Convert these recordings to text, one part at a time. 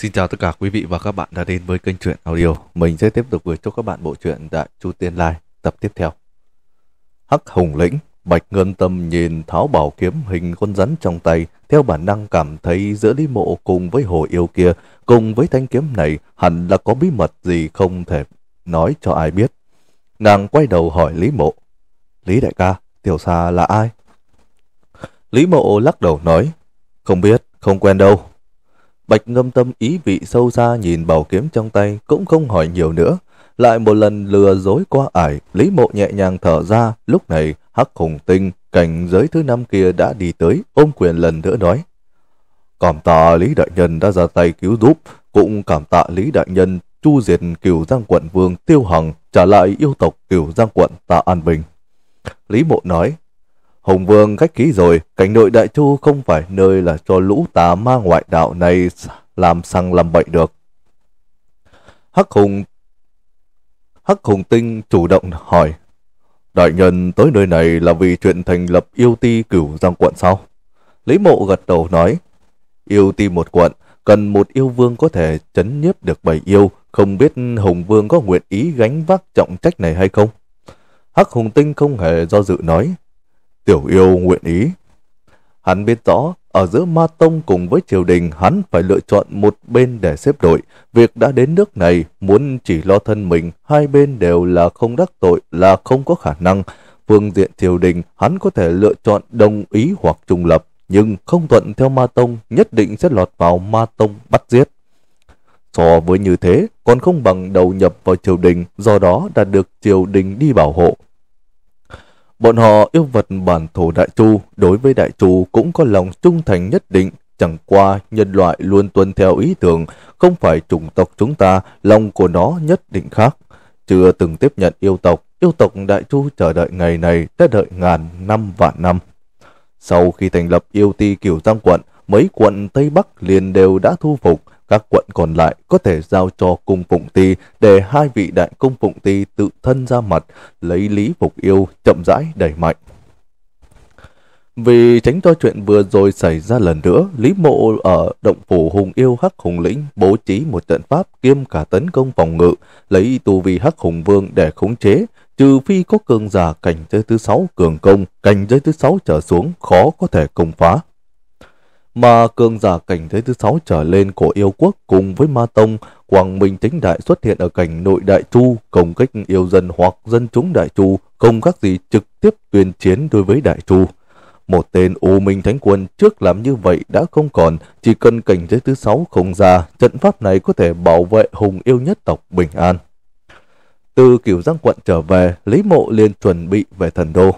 Xin chào tất cả quý vị và các bạn đã đến với kênh truyện audio. Mình sẽ tiếp tục gửi cho các bạn bộ truyện Đại Chu Tiên Lai tập tiếp theo. Hắc Hùng Lĩnh, Bạch Ngân Tâm nhìn Tháo Bảo Kiếm hình con rắn trong tay, theo bản năng cảm thấy giữa Lý Mộ cùng với Hồ Yêu kia, cùng với thanh kiếm này hẳn là có bí mật gì không thể nói cho ai biết. Nàng quay đầu hỏi Lý Mộ, Lý Đại ca, Tiểu Sa là ai? Lý Mộ lắc đầu nói, không biết, không quen đâu, Bạch ngâm tâm ý vị sâu xa nhìn bảo kiếm trong tay cũng không hỏi nhiều nữa. Lại một lần lừa dối qua ải, Lý Mộ nhẹ nhàng thở ra, lúc này Hắc Hùng Tinh, cảnh giới thứ năm kia đã đi tới, ôm quyền lần nữa nói. Cảm tạ Lý Đại Nhân đã ra tay cứu giúp, cũng cảm tạ Lý Đại Nhân chu diệt cửu giang quận vương Tiêu Hằng trả lại yêu tộc cửu giang quận tạ An Bình. Lý Mộ nói, Hùng Vương khách khí rồi, cảnh nội Đại Chu không phải nơi là cho lũ tà ma ngoại đạo này làm sang làm bậy được. Hắc Hùng Hắc Hùng Tinh chủ động hỏi, Đại nhân tới nơi này là vì chuyện thành lập yêu ti cửu giang quận sao? Lý mộ gật đầu nói, yêu ti một quận, cần một yêu vương có thể chấn nhiếp được bảy yêu, không biết Hùng Vương có nguyện ý gánh vác trọng trách này hay không? Hắc Hùng Tinh không hề do dự nói, Tiểu yêu nguyện ý. Hắn biết rõ, ở giữa ma tông cùng với triều đình hắn phải lựa chọn một bên để xếp đội. Việc đã đến nước này, muốn chỉ lo thân mình, hai bên đều là không đắc tội, là không có khả năng. Phương diện triều đình, hắn có thể lựa chọn đồng ý hoặc trung lập, nhưng không thuận theo ma tông nhất định sẽ lọt vào ma tông bắt giết. So với như thế, còn không bằng đầu nhập vào triều đình, do đó đã được triều đình đi bảo hộ, Bọn họ yêu vật bản thổ Đại Chu, đối với Đại Chu cũng có lòng trung thành nhất định, chẳng qua nhân loại luôn tuân theo ý tưởng, không phải chủng tộc chúng ta, lòng của nó nhất định khác. Chưa từng tiếp nhận yêu tộc, yêu tộc Đại Chu chờ đợi ngày này đã đợi ngàn năm vạn năm. Sau khi thành lập yêu ti kiểu giang quận, mấy quận Tây Bắc liền đều đã thu phục, các quận còn lại có thể giao cho cung phụng ti để hai vị đại cung phụng ti tự thân ra mặt, lấy lý phục yêu chậm rãi đẩy mạnh. Vì tránh cho chuyện vừa rồi xảy ra lần nữa, Lý Mộ ở động phủ Hùng Yêu Hắc Hùng Lĩnh bố trí một trận pháp kiêm cả tấn công phòng ngự, lấy tu vi Hắc Hùng Vương để khống chế, trừ phi có cường giả cảnh giới thứ sáu cường công, cảnh giới thứ sáu trở xuống khó có thể công phá mà cường giả cảnh giới thứ sáu trở lên của yêu quốc cùng với ma tông quang minh chính đại xuất hiện ở cảnh nội đại chu công kích yêu dân hoặc dân chúng đại chu không các gì trực tiếp tuyên chiến đối với đại chu một tên u minh thánh quân trước làm như vậy đã không còn chỉ cần cảnh giới thứ sáu không ra trận pháp này có thể bảo vệ hùng yêu nhất tộc bình an từ kiểu giang quận trở về lý mộ liền chuẩn bị về thần đô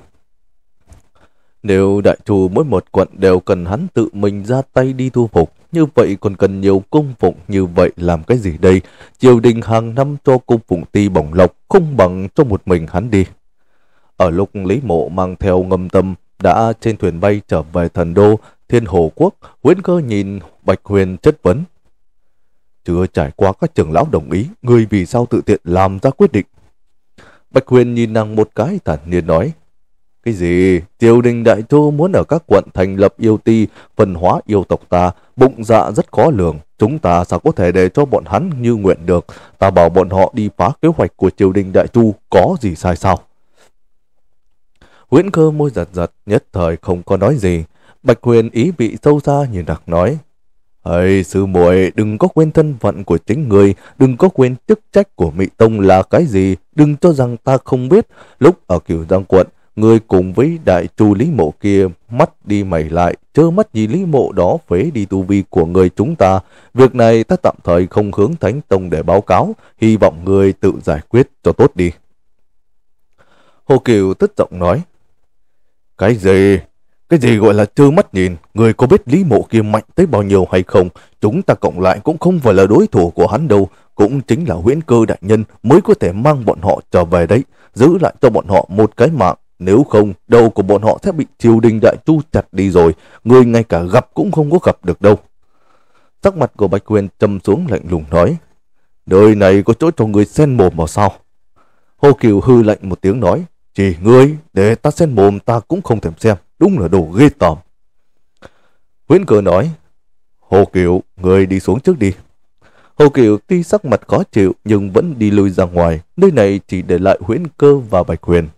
nếu đại trù mỗi một quận đều cần hắn tự mình ra tay đi thu phục, như vậy còn cần nhiều cung phụng như vậy làm cái gì đây? Triều đình hàng năm cho cung phụng ti bổng lộc không bằng cho một mình hắn đi. Ở lúc Lý Mộ mang theo ngâm tâm đã trên thuyền bay trở về thần đô Thiên Hồ Quốc, Nguyễn Cơ nhìn Bạch Huyền chất vấn. Chưa trải qua các trưởng lão đồng ý, người vì sao tự tiện làm ra quyết định? Bạch Huyền nhìn nàng một cái thản nhiên nói, cái gì? Triều đình đại thu muốn ở các quận thành lập yêu ti, phân hóa yêu tộc ta, bụng dạ rất khó lường. Chúng ta sao có thể để cho bọn hắn như nguyện được? Ta bảo bọn họ đi phá kế hoạch của triều đình đại thu có gì sai sao? Nguyễn Cơ môi giật giật, nhất thời không có nói gì. Bạch Huyền ý vị sâu xa nhìn đặc nói. Ây, sư muội đừng có quên thân phận của chính người, đừng có quên chức trách của Mỹ Tông là cái gì, đừng cho rằng ta không biết. Lúc ở cửu giang quận, người cùng với đại chu lý mộ kia mắt đi mày lại, trơ mắt gì lý mộ đó phế đi tu vi của người chúng ta. Việc này ta tạm thời không hướng Thánh Tông để báo cáo, hy vọng người tự giải quyết cho tốt đi. Hồ Kiều tức giọng nói, Cái gì? Cái gì gọi là trơ mắt nhìn, người có biết Lý Mộ kia mạnh tới bao nhiêu hay không, chúng ta cộng lại cũng không phải là đối thủ của hắn đâu, cũng chính là huyễn cơ đại nhân mới có thể mang bọn họ trở về đấy, giữ lại cho bọn họ một cái mạng, nếu không, đầu của bọn họ sẽ bị triều đình đại tu chặt đi rồi, người ngay cả gặp cũng không có gặp được đâu. Sắc mặt của Bạch Huyền trầm xuống lạnh lùng nói, Đời này có chỗ cho người sen mồm vào sao? Hồ Kiều hư lạnh một tiếng nói, Chỉ ngươi, để ta sen mồm ta cũng không thèm xem, đúng là đồ ghê tởm. Huyễn cơ nói, Hồ Kiều, người đi xuống trước đi. Hồ Kiều tuy sắc mặt khó chịu nhưng vẫn đi lui ra ngoài, nơi này chỉ để lại Huyễn Cơ và Bạch Huyền.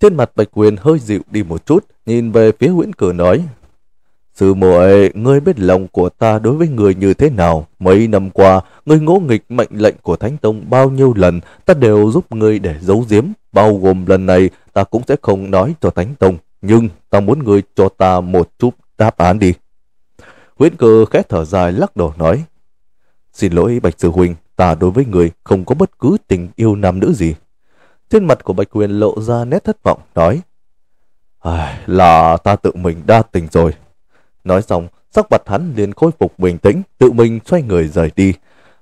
Trên mặt Bạch quyền hơi dịu đi một chút, nhìn về phía Huyễn Cử nói. Sư muội, ngươi biết lòng của ta đối với người như thế nào? Mấy năm qua, ngươi ngỗ nghịch mệnh lệnh của Thánh Tông bao nhiêu lần, ta đều giúp ngươi để giấu giếm. Bao gồm lần này, ta cũng sẽ không nói cho Thánh Tông, nhưng ta muốn ngươi cho ta một chút đáp án đi. Huyễn Cử khẽ thở dài lắc đầu nói. Xin lỗi Bạch Sư Huynh, ta đối với người không có bất cứ tình yêu nam nữ gì. Trên mặt của Bạch Quyền lộ ra nét thất vọng, nói Là ta tự mình đa tình rồi. Nói xong, sắc mặt hắn liền khôi phục bình tĩnh, tự mình xoay người rời đi.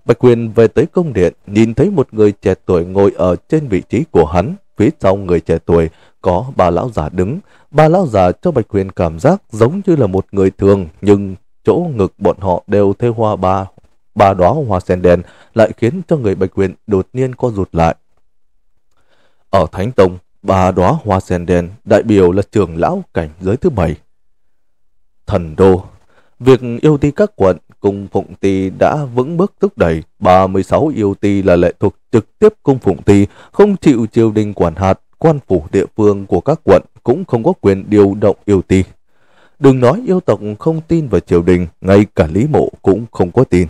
Bạch Quyền về tới công điện, nhìn thấy một người trẻ tuổi ngồi ở trên vị trí của hắn. Phía sau người trẻ tuổi có bà lão già đứng. bà lão già cho Bạch Quyền cảm giác giống như là một người thường, nhưng chỗ ngực bọn họ đều thêu hoa ba. Ba đóa hoa sen đen lại khiến cho người Bạch Quyền đột nhiên co rụt lại. Ở Thánh Tông, ba đóa hoa sen đen đại biểu là trưởng lão cảnh giới thứ bảy. Thần đô, việc yêu ti các quận cung phụng ti đã vững bước thúc đẩy 36 yêu ti là lệ thuộc trực tiếp cung phụng ti, không chịu triều đình quản hạt, quan phủ địa phương của các quận cũng không có quyền điều động yêu ti. Đừng nói yêu tộc không tin vào triều đình, ngay cả Lý Mộ cũng không có tin.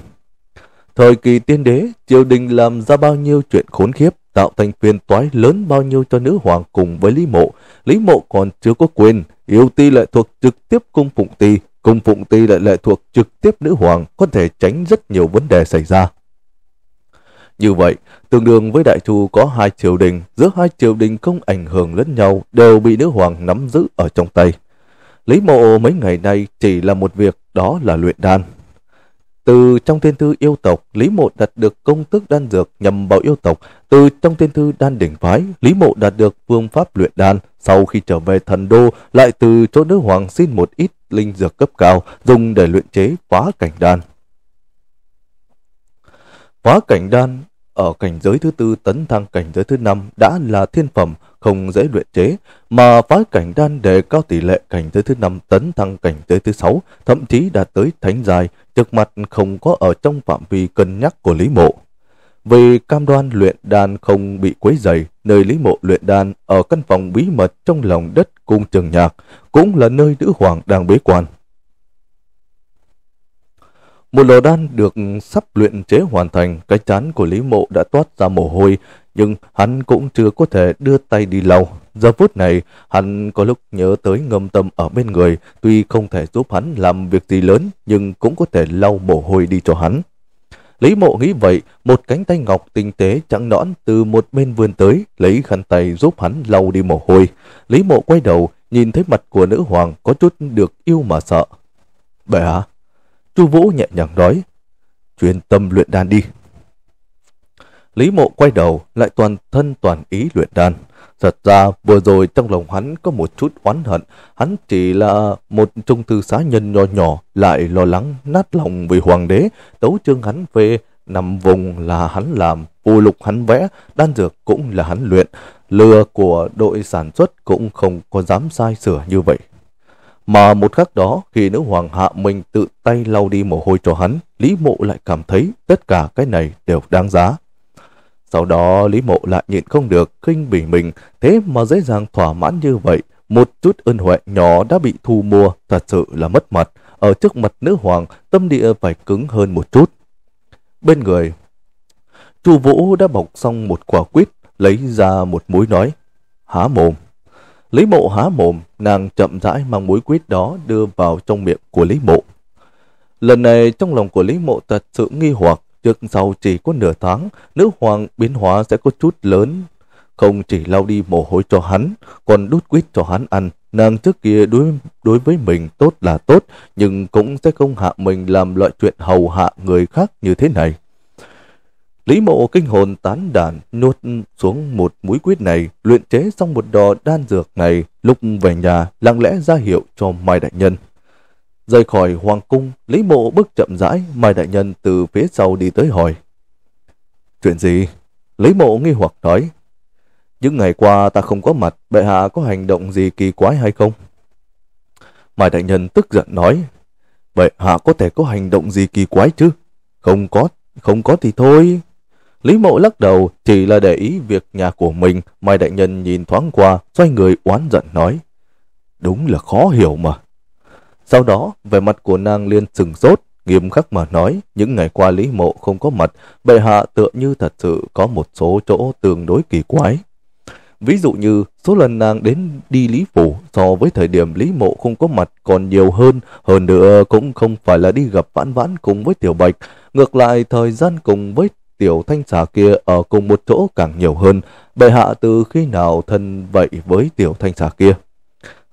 Thời kỳ tiên đế, triều đình làm ra bao nhiêu chuyện khốn khiếp, tạo thành phiền toái lớn bao nhiêu cho nữ hoàng cùng với Lý Mộ. Lý Mộ còn chưa có quyền, yêu ti lại thuộc trực tiếp cung phụng ti, cung phụng ti lại lại thuộc trực tiếp nữ hoàng, có thể tránh rất nhiều vấn đề xảy ra. Như vậy, tương đương với Đại Chu có hai triều đình, giữa hai triều đình không ảnh hưởng lẫn nhau đều bị nữ hoàng nắm giữ ở trong tay. Lý Mộ mấy ngày nay chỉ là một việc, đó là luyện đan. Từ trong thiên thư yêu tộc, Lý Mộ đạt được công thức đan dược nhằm vào yêu tộc. Từ trong thiên thư đan đỉnh phái, Lý Mộ đạt được phương pháp luyện đan. Sau khi trở về thần đô, lại từ chỗ nữ hoàng xin một ít linh dược cấp cao, dùng để luyện chế phá cảnh đan. Phá cảnh đan ở cảnh giới thứ tư tấn thăng cảnh giới thứ năm đã là thiên phẩm, không dễ luyện chế, mà phá cảnh đan để cao tỷ lệ cảnh giới thứ năm tấn thăng cảnh giới thứ sáu, thậm chí đạt tới thánh dài, trước mặt không có ở trong phạm vi cân nhắc của Lý Mộ. Vì cam đoan luyện đan không bị quấy rầy, nơi Lý Mộ luyện đan ở căn phòng bí mật trong lòng đất cung trường nhạc, cũng là nơi nữ hoàng đang bế quan. Một lò đan được sắp luyện chế hoàn thành, cái chán của Lý Mộ đã toát ra mồ hôi, nhưng hắn cũng chưa có thể đưa tay đi lau. Giờ phút này, hắn có lúc nhớ tới ngâm tâm ở bên người, tuy không thể giúp hắn làm việc gì lớn, nhưng cũng có thể lau mồ hôi đi cho hắn. Lý mộ nghĩ vậy, một cánh tay ngọc tinh tế trắng nõn từ một bên vươn tới, lấy khăn tay giúp hắn lau đi mồ hôi. Lý mộ quay đầu, nhìn thấy mặt của nữ hoàng có chút được yêu mà sợ. Bệ hả? Chu Vũ nhẹ nhàng nói, chuyên tâm luyện đan đi. Lý mộ quay đầu, lại toàn thân toàn ý luyện đan. Thật ra vừa rồi trong lòng hắn có một chút oán hận, hắn chỉ là một trung thư xá nhân nhỏ nhỏ lại lo lắng nát lòng vì hoàng đế, tấu chương hắn về nằm vùng là hắn làm, phù lục hắn vẽ, đan dược cũng là hắn luyện, lừa của đội sản xuất cũng không có dám sai sửa như vậy. Mà một khắc đó, khi nữ hoàng hạ mình tự tay lau đi mồ hôi cho hắn, Lý Mộ lại cảm thấy tất cả cái này đều đáng giá. Sau đó Lý Mộ lại nhịn không được, kinh bỉ mình, thế mà dễ dàng thỏa mãn như vậy. Một chút ân huệ nhỏ đã bị thu mua, thật sự là mất mặt. Ở trước mặt nữ hoàng, tâm địa phải cứng hơn một chút. Bên người, Chu Vũ đã bọc xong một quả quýt, lấy ra một muối nói, há mồm. Lý Mộ há mồm, nàng chậm rãi mang muối quýt đó đưa vào trong miệng của Lý Mộ. Lần này trong lòng của Lý Mộ thật sự nghi hoặc, Trước sau chỉ có nửa tháng, nữ hoàng biến hóa sẽ có chút lớn. Không chỉ lau đi mồ hôi cho hắn, còn đút quýt cho hắn ăn. Nàng trước kia đối, đối với mình tốt là tốt, nhưng cũng sẽ không hạ mình làm loại chuyện hầu hạ người khác như thế này. Lý mộ kinh hồn tán đàn nuốt xuống một mũi quyết này, luyện chế xong một đò đan dược này, lúc về nhà lặng lẽ ra hiệu cho Mai Đại Nhân. Rời khỏi hoàng cung, Lý Mộ bước chậm rãi, Mai Đại Nhân từ phía sau đi tới hỏi. Chuyện gì? Lý Mộ nghi hoặc nói. Những ngày qua ta không có mặt, bệ hạ có hành động gì kỳ quái hay không? Mai Đại Nhân tức giận nói. Bệ hạ có thể có hành động gì kỳ quái chứ? Không có, không có thì thôi. Lý Mộ lắc đầu chỉ là để ý việc nhà của mình. Mai Đại Nhân nhìn thoáng qua, xoay người oán giận nói. Đúng là khó hiểu mà. Sau đó, vẻ mặt của nàng liền sừng sốt, nghiêm khắc mà nói, những ngày qua Lý Mộ không có mặt, bệ hạ tựa như thật sự có một số chỗ tương đối kỳ quái. Ví dụ như, số lần nàng đến đi Lý Phủ so với thời điểm Lý Mộ không có mặt còn nhiều hơn, hơn nữa cũng không phải là đi gặp vãn vãn cùng với Tiểu Bạch, ngược lại thời gian cùng với Tiểu Thanh Xà kia ở cùng một chỗ càng nhiều hơn, bệ hạ từ khi nào thân vậy với Tiểu Thanh Xà kia.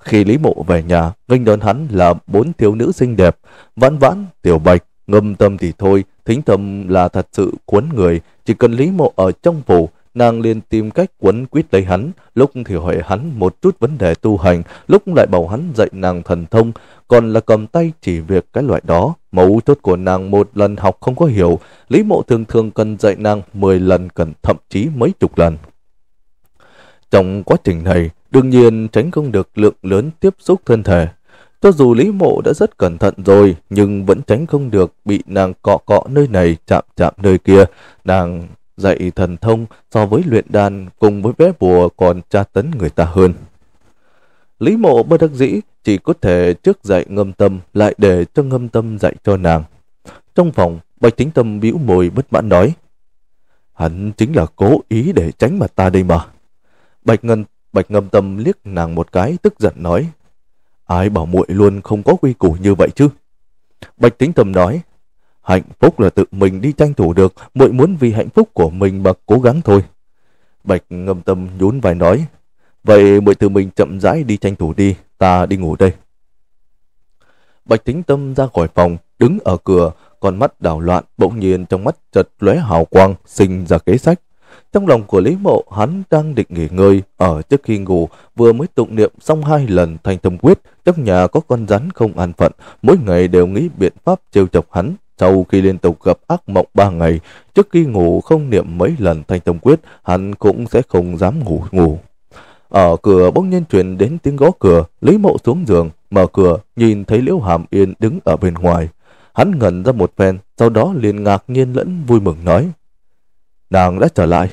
Khi Lý Mộ về nhà, nghênh đón hắn là bốn thiếu nữ xinh đẹp, vãn vãn, tiểu bạch, ngâm tâm thì thôi, thính tâm là thật sự cuốn người, chỉ cần Lý Mộ ở trong phủ, nàng liền tìm cách quấn quýt lấy hắn, lúc thì hỏi hắn một chút vấn đề tu hành, lúc lại bảo hắn dạy nàng thần thông, còn là cầm tay chỉ việc cái loại đó. mẫu chốt của nàng một lần học không có hiểu, Lý Mộ thường thường cần dạy nàng 10 lần cần thậm chí mấy chục lần. Trong quá trình này, Đương nhiên tránh không được lượng lớn tiếp xúc thân thể. Cho dù Lý Mộ đã rất cẩn thận rồi, nhưng vẫn tránh không được bị nàng cọ cọ nơi này, chạm chạm nơi kia. Nàng dạy thần thông so với luyện đan cùng với vé bùa còn tra tấn người ta hơn. Lý mộ bất đắc dĩ chỉ có thể trước dạy ngâm tâm lại để cho ngâm tâm dạy cho nàng. Trong phòng, Bạch Chính Tâm bĩu môi bất mãn nói. Hắn chính là cố ý để tránh mà ta đây mà. Bạch Ngân Bạch ngâm tâm liếc nàng một cái tức giận nói Ai bảo muội luôn không có quy củ như vậy chứ Bạch tĩnh tâm nói Hạnh phúc là tự mình đi tranh thủ được muội muốn vì hạnh phúc của mình mà cố gắng thôi Bạch ngâm tâm nhún vai nói Vậy muội tự mình chậm rãi đi tranh thủ đi Ta đi ngủ đây Bạch tĩnh tâm ra khỏi phòng Đứng ở cửa Con mắt đảo loạn bỗng nhiên trong mắt chợt lóe hào quang Sinh ra kế sách trong lòng của Lý Mộ, hắn đang định nghỉ ngơi, ở trước khi ngủ, vừa mới tụng niệm xong hai lần thành tâm quyết, trong nhà có con rắn không an phận, mỗi ngày đều nghĩ biện pháp trêu chọc hắn. Sau khi liên tục gặp ác mộng ba ngày, trước khi ngủ không niệm mấy lần thanh tâm quyết, hắn cũng sẽ không dám ngủ ngủ. Ở cửa bỗng nhiên truyền đến tiếng gõ cửa, Lý Mộ xuống giường, mở cửa, nhìn thấy Liễu Hàm Yên đứng ở bên ngoài. Hắn ngẩn ra một phen, sau đó liền ngạc nhiên lẫn vui mừng nói. Nàng đã trở lại.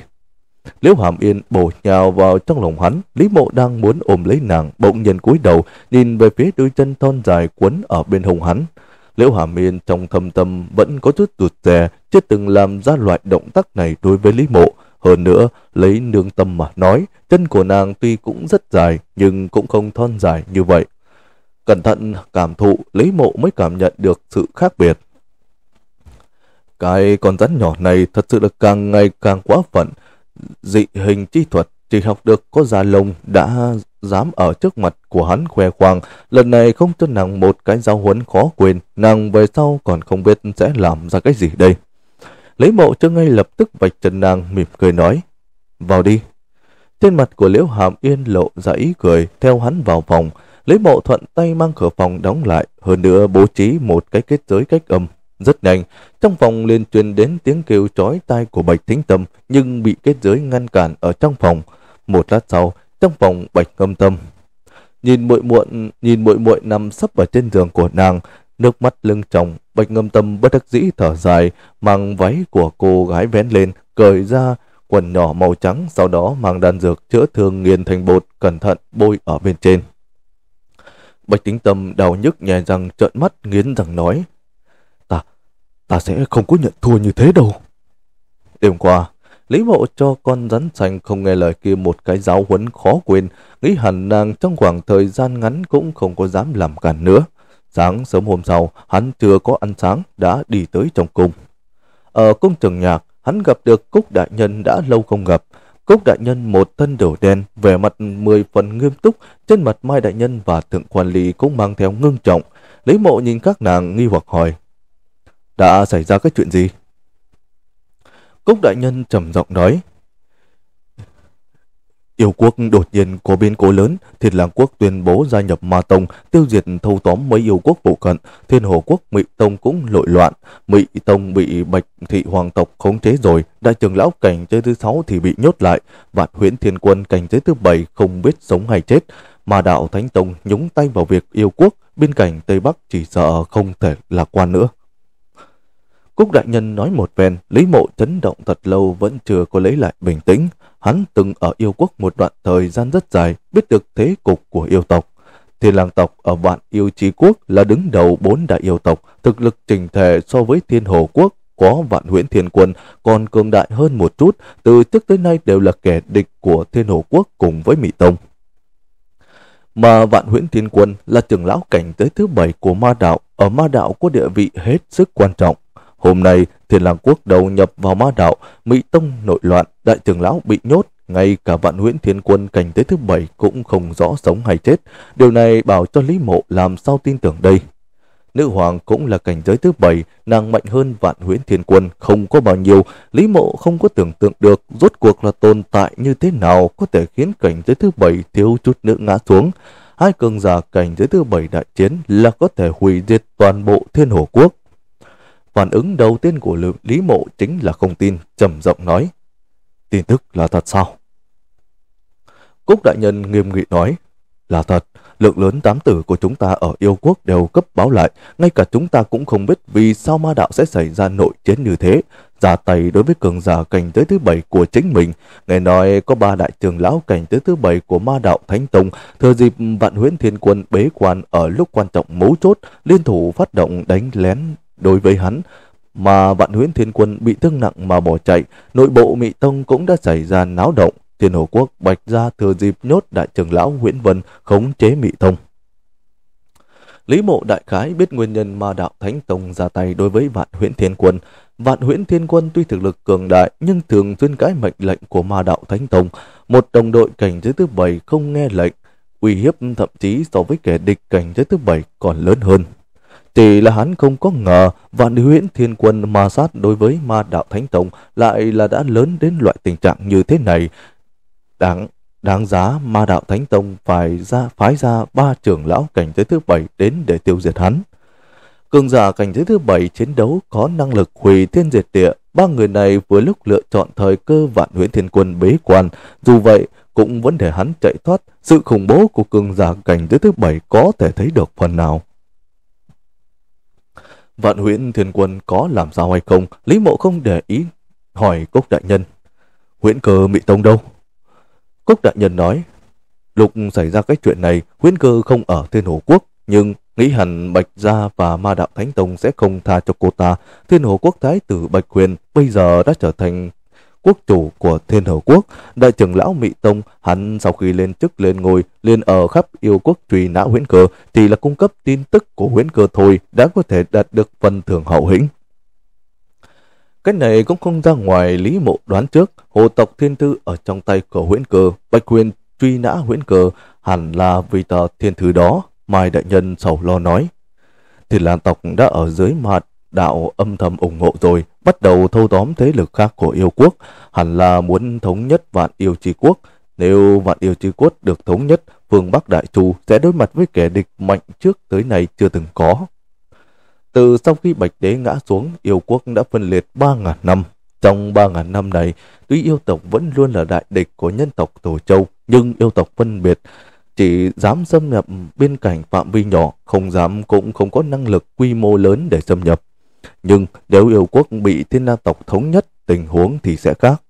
Liễu Hàm Yên bổ nhào vào trong lòng hắn, Lý Mộ đang muốn ôm lấy nàng, bỗng nhiên cúi đầu, nhìn về phía đôi chân thon dài quấn ở bên hông hắn. Liễu Hàm Yên trong thâm tâm vẫn có chút tụt rè, chưa từng làm ra loại động tác này đối với Lý Mộ. Hơn nữa, lấy nương tâm mà nói, chân của nàng tuy cũng rất dài, nhưng cũng không thon dài như vậy. Cẩn thận cảm thụ, Lý Mộ mới cảm nhận được sự khác biệt. Cái con rắn nhỏ này thật sự là càng ngày càng quá phận, dị hình chi thuật chỉ học được có già lông đã dám ở trước mặt của hắn khoe khoang. Lần này không cho nàng một cái giao huấn khó quên, nàng về sau còn không biết sẽ làm ra cái gì đây. Lấy mộ chưa ngay lập tức vạch trần nàng mỉm cười nói, vào đi. Trên mặt của Liễu Hàm Yên lộ ra ý cười, theo hắn vào phòng. Lấy mộ thuận tay mang cửa phòng đóng lại, hơn nữa bố trí một cái kết giới cách âm rất nhanh, trong phòng liền truyền đến tiếng kêu chói tai của Bạch Thính Tâm nhưng bị kết giới ngăn cản ở trong phòng. Một lát sau, trong phòng Bạch Ngâm Tâm nhìn muội muội nhìn muội muội nằm sấp ở trên giường của nàng, nước mắt lưng tròng, Bạch Ngâm Tâm bất đắc dĩ thở dài, mang váy của cô gái vén lên, cởi ra quần nhỏ màu trắng, sau đó mang đan dược chữa thương nghiền thành bột, cẩn thận bôi ở bên trên. Bạch Tính Tâm đau nhức nhè răng trợn mắt nghiến răng nói, ta sẽ không có nhận thua như thế đâu. Đêm qua, Lý Mộ cho con rắn xanh không nghe lời kia một cái giáo huấn khó quên, nghĩ hẳn nàng trong khoảng thời gian ngắn cũng không có dám làm cản nữa. Sáng sớm hôm sau, hắn chưa có ăn sáng, đã đi tới trong cung. Ở cung trường nhạc, hắn gặp được Cúc Đại Nhân đã lâu không gặp. Cúc Đại Nhân một thân đồ đen, vẻ mặt mười phần nghiêm túc, trên mặt Mai Đại Nhân và Thượng Quan Lý cũng mang theo ngưng trọng. Lý mộ nhìn các nàng nghi hoặc hỏi, đã xảy ra cái chuyện gì? Cúc đại nhân trầm giọng nói. Yêu quốc đột nhiên có biến cố lớn, Thiên Lang quốc tuyên bố gia nhập Ma tông, tiêu diệt thâu tóm mấy yêu quốc phụ cận, Thiên Hồ quốc Mỹ tông cũng lội loạn, Mỹ tông bị Bạch thị hoàng tộc khống chế rồi, đại trưởng lão cảnh giới thứ sáu thì bị nhốt lại, Vạn Huyễn Thiên quân cảnh giới thứ bảy không biết sống hay chết, mà đạo Thánh tông nhúng tay vào việc yêu quốc, bên cạnh Tây Bắc chỉ sợ không thể lạc quan nữa. Cúc đại nhân nói một phen, Lý Mộ chấn động thật lâu vẫn chưa có lấy lại bình tĩnh. Hắn từng ở yêu quốc một đoạn thời gian rất dài, biết được thế cục của yêu tộc. Thiên lang tộc ở vạn yêu trí quốc là đứng đầu bốn đại yêu tộc, thực lực trình thể so với thiên hồ quốc có vạn huyễn thiên quân còn cường đại hơn một chút, từ trước tới nay đều là kẻ địch của thiên hồ quốc cùng với Mỹ Tông. Mà vạn huyễn thiên quân là trưởng lão cảnh giới thứ bảy của ma đạo, ở ma đạo có địa vị hết sức quan trọng. Hôm nay, thiên Làng quốc đầu nhập vào ma đạo, Mỹ Tông nội loạn, đại trưởng lão bị nhốt, ngay cả vạn huyễn thiên quân cảnh tới thứ bảy cũng không rõ sống hay chết. Điều này bảo cho Lý Mộ làm sao tin tưởng đây. Nữ hoàng cũng là cảnh giới thứ bảy, nàng mạnh hơn vạn huyễn thiên quân, không có bao nhiêu, Lý Mộ không có tưởng tượng được rốt cuộc là tồn tại như thế nào có thể khiến cảnh giới thứ bảy thiếu chút nữa ngã xuống. Hai cường giả cảnh giới thứ bảy đại chiến là có thể hủy diệt toàn bộ thiên hổ quốc. Phản ứng đầu tiên của Lý Mộ chính là không tin, trầm giọng nói. Tin tức là thật sao? Cúc đại nhân nghiêm nghị nói. Là thật, lượng lớn tám tử của chúng ta ở yêu quốc đều cấp báo lại, ngay cả chúng ta cũng không biết vì sao ma đạo sẽ xảy ra nội chiến như thế, giả tay đối với cường giả cảnh giới thứ bảy của chính mình. Nghe nói có ba đại trưởng lão cảnh giới thứ bảy của ma đạo Thánh Tông thừa dịp vạn huyễn thiên quân bế quan ở lúc quan trọng mấu chốt, liên thủ phát động đánh lén đối với hắn mà vạn huyễn thiên quân bị thương nặng mà bỏ chạy, nội bộ Mị Tông cũng đã xảy ra náo động. Thiên Hồ Quốc Bạch Gia thừa dịp nhốt đại trưởng lão Nguyễn Vân khống chế Mị Tông. Lý mộ đại khái biết nguyên nhân mà đạo Thánh Tông ra tay đối với vạn huyễn thiên quân. Vạn huyễn thiên quân tuy thực lực cường đại nhưng thường xuyên cãi mệnh lệnh của ma đạo Thánh Tông. Một đồng đội cảnh giới thứ bảy không nghe lệnh, uy hiếp thậm chí so với kẻ địch cảnh giới thứ bảy còn lớn hơn. Chỉ là hắn không có ngờ vạn huyễn thiên quân ma sát đối với ma đạo thánh tông lại là đã lớn đến loại tình trạng như thế này. Đáng, đáng giá ma đạo thánh tông phải ra phái ra ba trưởng lão cảnh giới thứ bảy đến để tiêu diệt hắn. Cường giả cảnh giới thứ bảy chiến đấu có năng lực hủy thiên diệt địa. Ba người này vừa lúc lựa chọn thời cơ vạn huyễn thiên quân bế quan. Dù vậy, cũng vẫn để hắn chạy thoát. Sự khủng bố của cường giả cảnh giới thứ bảy có thể thấy được phần nào. Vạn huyện thiên quân có làm sao hay không, Lý Mộ không để ý hỏi cúc Đại Nhân. huyện cơ bị tông đâu? cúc Đại Nhân nói, lục xảy ra cái chuyện này, huyện cơ không ở Thiên Hồ Quốc, nhưng nghĩ hẳn Bạch Gia và Ma Đạo Thánh Tông sẽ không tha cho cô ta. Thiên Hồ Quốc Thái tử Bạch Huyền bây giờ đã trở thành quốc chủ của Thiên Hầu Quốc, đại trưởng lão Mị Tông, hắn sau khi lên chức lên ngôi, liền ở khắp yêu quốc truy nã huyễn cơ, thì là cung cấp tin tức của huyễn cơ thôi đã có thể đạt được phần thưởng hậu hĩnh. Cái này cũng không ra ngoài lý mộ đoán trước, hồ tộc thiên thư ở trong tay của huyễn cơ, bạch quyền truy nã huyễn cơ, hẳn là vì tờ thiên thư đó, Mai Đại Nhân sầu lo nói. Thì làn tộc đã ở dưới mặt đạo âm thầm ủng hộ rồi, bắt đầu thâu tóm thế lực khác của yêu quốc, hẳn là muốn thống nhất vạn yêu chi quốc. Nếu vạn yêu chi quốc được thống nhất, phương Bắc Đại Chu sẽ đối mặt với kẻ địch mạnh trước tới nay chưa từng có. Từ sau khi Bạch Đế ngã xuống, yêu quốc đã phân liệt 3.000 năm. Trong 3.000 năm này, tuy yêu tộc vẫn luôn là đại địch của nhân tộc Tổ Châu, nhưng yêu tộc phân biệt chỉ dám xâm nhập biên cảnh phạm vi nhỏ, không dám cũng không có năng lực quy mô lớn để xâm nhập. Nhưng nếu yêu quốc bị thiên la tộc thống nhất, tình huống thì sẽ khác.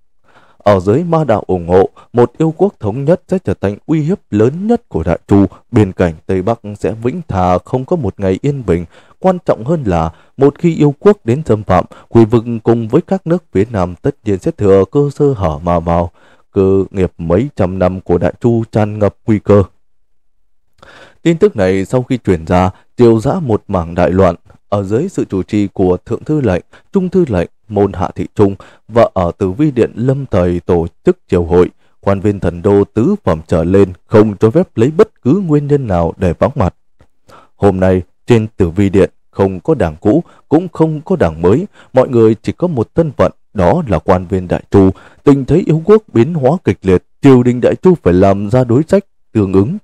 Ở dưới ma đạo ủng hộ, một yêu quốc thống nhất sẽ trở thành uy hiếp lớn nhất của đại tru, biên cảnh Tây Bắc sẽ vĩnh thà không có một ngày yên bình. Quan trọng hơn là, một khi yêu quốc đến xâm phạm, quỳ vực cùng với các nước phía Nam tất nhiên sẽ thừa cơ sơ hở mà vào, cơ nghiệp mấy trăm năm của đại tru tràn ngập nguy cơ. Tin tức này sau khi truyền ra, tiêu dã một mảng đại loạn, ở dưới sự chủ trì của Thượng Thư Lệnh, Trung Thư Lệnh, Môn Hạ Thị Trung và ở Tử Vi Điện lâm thời tổ chức triều hội. Quan viên thần đô tứ phẩm trở lên không cho phép lấy bất cứ nguyên nhân nào để vắng mặt. Hôm nay, trên Tử Vi Điện không có đảng cũ, cũng không có đảng mới, mọi người chỉ có một thân phận, đó là quan viên đại tru Tình thế yếu quốc biến hóa kịch liệt, triều đình đại tru phải làm ra đối sách tương ứng.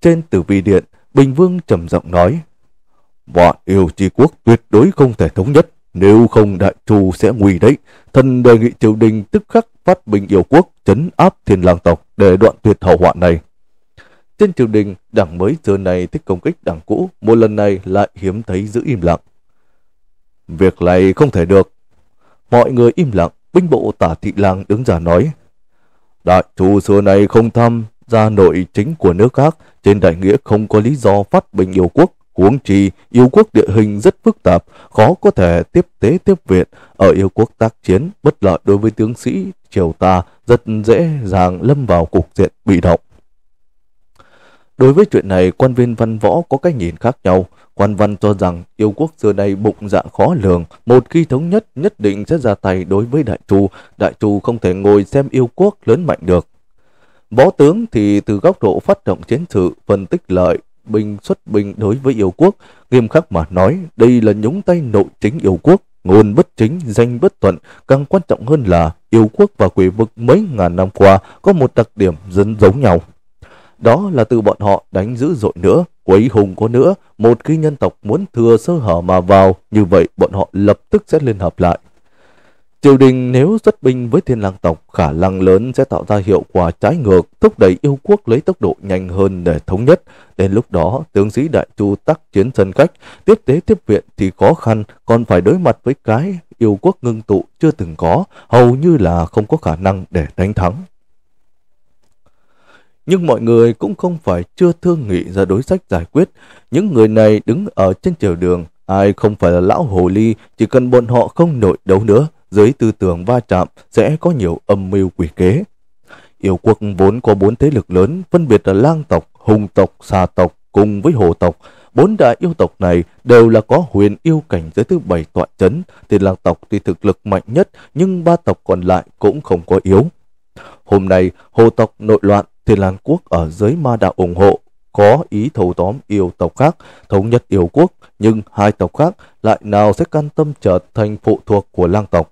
Trên Tử Vi Điện, Bình Vương trầm giọng nói, bọn yêu chi quốc tuyệt đối không thể thống nhất, nếu không đại chu sẽ nguy đấy. Thần đề nghị triều đình tức khắc phát binh yêu quốc, chấn áp thiên lang tộc để đoạn tuyệt hậu hoạn này. Trên triều đình, đảng mới giờ này thích công kích đảng cũ, một lần này lại hiếm thấy giữ im lặng. Việc này không thể được. Mọi người im lặng, binh bộ tả thị lang đứng ra nói. Đại chu xưa này không thăm ra nội chính của nước khác, trên đại nghĩa không có lý do phát binh yêu quốc, Huống chi, yêu quốc địa hình rất phức tạp, khó có thể tiếp tế tiếp viện. Ở yêu quốc tác chiến, bất lợi đối với tướng sĩ triều ta rất dễ dàng lâm vào cục diện bị động. Đối với chuyện này, quan viên văn võ có cách nhìn khác nhau. Quan văn cho rằng yêu quốc xưa nay bụng dạ khó lường, một khi thống nhất nhất định sẽ ra tay đối với đại tru, đại tru không thể ngồi xem yêu quốc lớn mạnh được. Võ tướng thì từ góc độ phát động chiến sự, phân tích lợi, binh xuất binh đối với yêu quốc. Nghiêm khắc mà nói, đây là nhúng tay nội chính yêu quốc. Ngôn bất chính, danh bất thuận, càng quan trọng hơn là yêu quốc và quỷ vực mấy ngàn năm qua có một đặc điểm dân giống nhau. Đó là từ bọn họ đánh dữ dội nữa, quấy hùng có nữa, một khi nhân tộc muốn thừa sơ hở mà vào, như vậy bọn họ lập tức sẽ liên hợp lại, Triều đình nếu xuất binh với thiên lang tộc, khả năng lớn sẽ tạo ra hiệu quả trái ngược, thúc đẩy yêu quốc lấy tốc độ nhanh hơn để thống nhất. Đến lúc đó, tướng sĩ đại chu tắc chiến sân cách, tiếp tế tiếp viện thì khó khăn, còn phải đối mặt với cái yêu quốc ngưng tụ chưa từng có, hầu như là không có khả năng để đánh thắng. Nhưng mọi người cũng không phải chưa thương nghị ra đối sách giải quyết. Những người này đứng ở trên chiều đường, ai không phải là lão hồ ly, chỉ cần bọn họ không nội đấu nữa dưới tư tưởng va chạm sẽ có nhiều âm mưu quỷ kế. Yêu quốc vốn có bốn thế lực lớn, phân biệt là lang tộc, hùng tộc, xà tộc cùng với hồ tộc. Bốn đại yêu tộc này đều là có huyền yêu cảnh giới thứ bảy tọa chấn. Thì lang tộc thì thực lực mạnh nhất, nhưng ba tộc còn lại cũng không có yếu. Hôm nay, hồ tộc nội loạn, thì lang quốc ở dưới ma đạo ủng hộ, có ý thâu tóm yêu tộc khác, thống nhất yêu quốc, nhưng hai tộc khác lại nào sẽ can tâm trở thành phụ thuộc của lang tộc.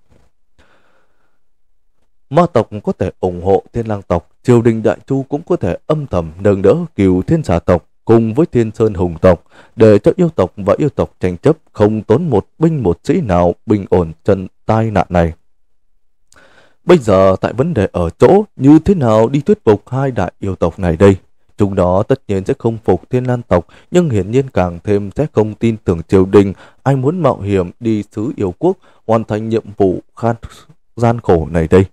Ma tộc có thể ủng hộ thiên lang tộc, triều đình đại chu cũng có thể âm thầm nâng đỡ cửu thiên xà tộc cùng với thiên sơn hùng tộc để cho yêu tộc và yêu tộc tranh chấp không tốn một binh một sĩ nào bình ổn trận tai nạn này. Bây giờ tại vấn đề ở chỗ như thế nào đi thuyết phục hai đại yêu tộc này đây? Chúng đó tất nhiên sẽ không phục thiên lan tộc, nhưng hiển nhiên càng thêm sẽ không tin tưởng triều đình, ai muốn mạo hiểm đi xứ yêu quốc, hoàn thành nhiệm vụ khan gian khổ này đây.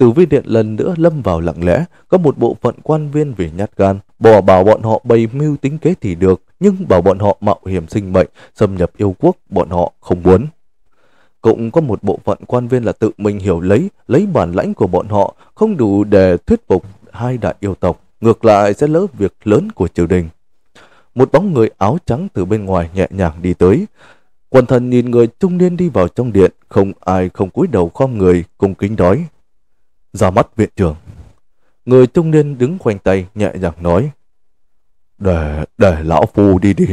Tử vi điện lần nữa lâm vào lặng lẽ, có một bộ phận quan viên về nhát gan, bỏ bảo bọn họ bày mưu tính kế thì được, nhưng bảo bọn họ mạo hiểm sinh mệnh, xâm nhập yêu quốc, bọn họ không muốn. Cũng có một bộ phận quan viên là tự mình hiểu lấy, lấy bản lãnh của bọn họ, không đủ để thuyết phục hai đại yêu tộc, ngược lại sẽ lỡ việc lớn của triều đình. Một bóng người áo trắng từ bên ngoài nhẹ nhàng đi tới, Quần thần nhìn người trung niên đi vào trong điện, không ai không cúi đầu khom người, cùng kính đói, ra mắt viện trưởng. Người trung niên đứng khoanh tay nhẹ nhàng nói Để, để lão phu đi đi.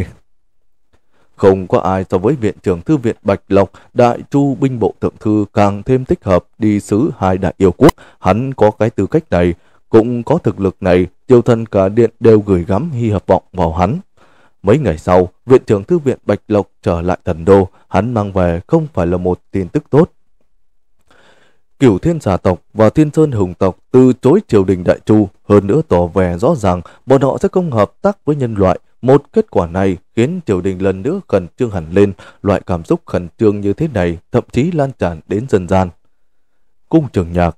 Không có ai so với viện trưởng thư viện Bạch Lộc, đại chu binh bộ thượng thư càng thêm thích hợp đi sứ hai đại yêu quốc. Hắn có cái tư cách này, cũng có thực lực này, triều thần cả điện đều gửi gắm hy hợp vọng vào hắn. Mấy ngày sau, viện trưởng thư viện Bạch Lộc trở lại thần đô, hắn mang về không phải là một tin tức tốt, Cửu thiên giả tộc và thiên sơn hùng tộc từ chối triều đình đại chu, hơn nữa tỏ vẻ rõ ràng bọn họ sẽ không hợp tác với nhân loại. Một kết quả này khiến triều đình lần nữa khẩn trương hẳn lên, loại cảm xúc khẩn trương như thế này thậm chí lan tràn đến dân gian. Cung trường nhạc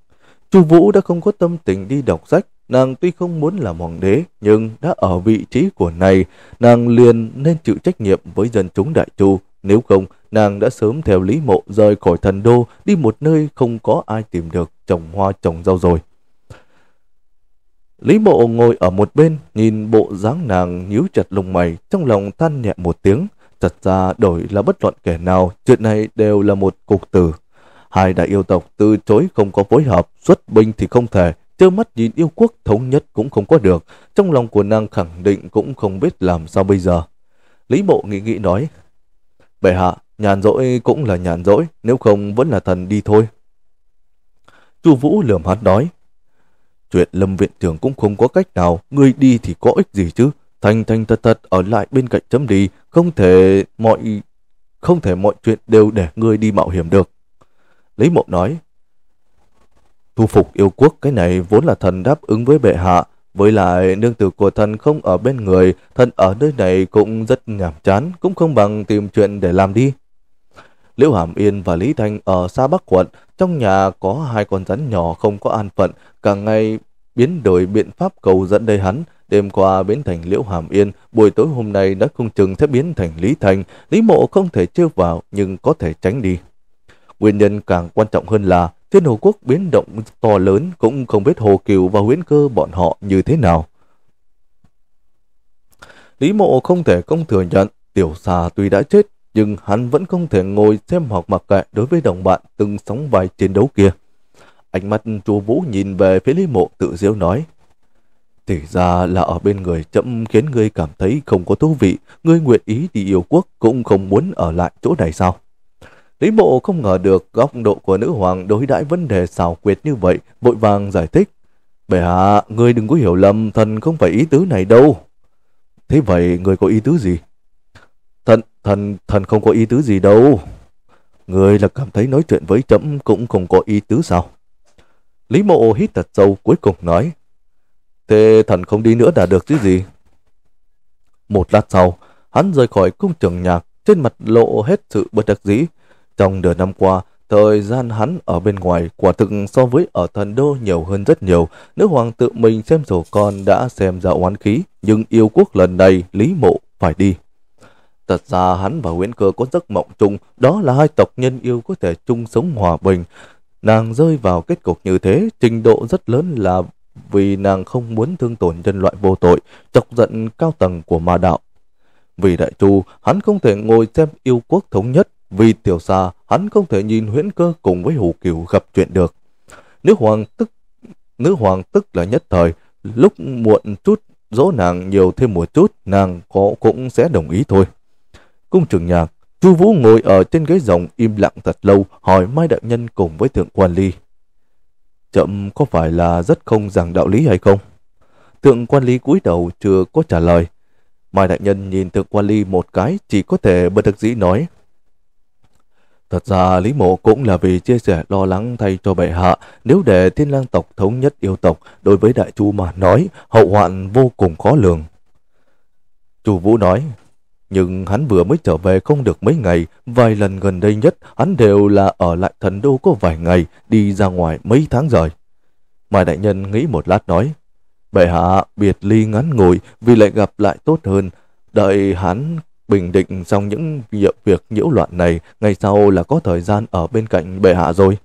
Chu Vũ đã không có tâm tình đi đọc sách, nàng tuy không muốn làm hoàng đế, nhưng đã ở vị trí của này, nàng liền nên chịu trách nhiệm với dân chúng đại chu, nếu không Nàng đã sớm theo Lý Mộ rời khỏi thần đô đi một nơi không có ai tìm được trồng hoa trồng rau rồi. Lý Mộ ngồi ở một bên, nhìn bộ dáng nàng nhíu chặt lông mày, trong lòng than nhẹ một tiếng. Thật ra đổi là bất luận kẻ nào, chuyện này đều là một cục tử. Hai đại yêu tộc từ chối không có phối hợp, xuất binh thì không thể, trơ mắt nhìn yêu quốc thống nhất cũng không có được. Trong lòng của nàng khẳng định cũng không biết làm sao bây giờ. Lý Mộ nghĩ nghĩ nói, Bệ hạ, Nhàn rỗi cũng là nhàn rỗi, nếu không vẫn là thần đi thôi. Chu Vũ lườm hắn nói, chuyện Lâm Viện Trưởng cũng không có cách nào, ngươi đi thì có ích gì chứ, thành thành thật thật ở lại bên cạnh chấm đi, không thể mọi không thể mọi chuyện đều để ngươi đi mạo hiểm được. Lý Mộ nói, thu phục yêu quốc cái này vốn là thần đáp ứng với bệ hạ, với lại nương tử của thần không ở bên người, thần ở nơi này cũng rất nhàm chán, cũng không bằng tìm chuyện để làm đi. Liễu Hàm Yên và Lý Thanh ở xa Bắc quận, trong nhà có hai con rắn nhỏ không có an phận, cả ngày biến đổi biện pháp cầu dẫn đây hắn, đêm qua biến thành Liễu Hàm Yên, buổi tối hôm nay đã không chừng sẽ biến thành Lý Thanh. Lý Mộ không thể trêu vào nhưng có thể tránh đi. Nguyên nhân càng quan trọng hơn là Thiên Hồ Quốc biến động to lớn cũng không biết Hồ Kiều và Huyễn Cơ bọn họ như thế nào. Lý Mộ không thể không thừa nhận Tiểu Xà tuy đã chết nhưng hắn vẫn không thể ngồi xem hoặc mặc kệ đối với đồng bạn từng sóng vai chiến đấu kia. Ánh mắt chùa Vũ nhìn về phía Lý Mộ tự diễu nói, Thì ra là ở bên người chậm khiến ngươi cảm thấy không có thú vị, ngươi nguyện ý đi yêu quốc cũng không muốn ở lại chỗ này sao? Lý Mộ không ngờ được góc độ của nữ hoàng đối đãi vấn đề xảo quyệt như vậy, vội vàng giải thích. Bệ hạ, ngươi đừng có hiểu lầm, thần không phải ý tứ này đâu. Thế vậy, ngươi có ý tứ gì? Thần, thần, thần không có ý tứ gì đâu. Người là cảm thấy nói chuyện với chấm cũng không có ý tứ sao? Lý mộ hít thật sâu cuối cùng nói. Thế thần không đi nữa đã được chứ gì? Một lát sau, hắn rời khỏi cung trường nhạc, trên mặt lộ hết sự bất đắc dĩ. Trong nửa năm qua, thời gian hắn ở bên ngoài quả thực so với ở thần đô nhiều hơn rất nhiều. Nữ hoàng tự mình xem sổ con đã xem ra oán khí, nhưng yêu quốc lần này Lý Mộ phải đi. Thật ra hắn và Nguyễn Cơ có giấc mộng chung, đó là hai tộc nhân yêu có thể chung sống hòa bình. Nàng rơi vào kết cục như thế, trình độ rất lớn là vì nàng không muốn thương tổn nhân loại vô tội, chọc giận cao tầng của ma đạo. Vì đại chu, hắn không thể ngồi xem yêu quốc thống nhất, vì tiểu xa, hắn không thể nhìn huyễn cơ cùng với hủ cửu gặp chuyện được. Nữ hoàng tức nữ hoàng tức là nhất thời, lúc muộn chút dỗ nàng nhiều thêm một chút, nàng có cũng sẽ đồng ý thôi. Cung trưởng nhạc, Chu Vũ ngồi ở trên ghế rồng im lặng thật lâu hỏi Mai Đại Nhân cùng với Thượng Quan Ly. Chậm có phải là rất không giảng đạo lý hay không? Thượng Quan Ly cúi đầu chưa có trả lời. Mai Đại Nhân nhìn Thượng Quan Ly một cái chỉ có thể bất đắc dĩ nói. Thật ra Lý Mộ cũng là vì chia sẻ lo lắng thay cho bệ hạ, nếu để thiên lang tộc thống nhất yêu tộc, đối với đại chu mà nói, hậu hoạn vô cùng khó lường. Chu Vũ nói, nhưng hắn vừa mới trở về không được mấy ngày, vài lần gần đây nhất hắn đều là ở lại thần đô có vài ngày, đi ra ngoài mấy tháng rồi. Mai đại nhân nghĩ một lát nói, bệ hạ biệt ly ngắn ngủi vì lại gặp lại tốt hơn, đợi hắn bình định xong những việc việc nhiễu loạn này, ngày sau là có thời gian ở bên cạnh bệ hạ rồi.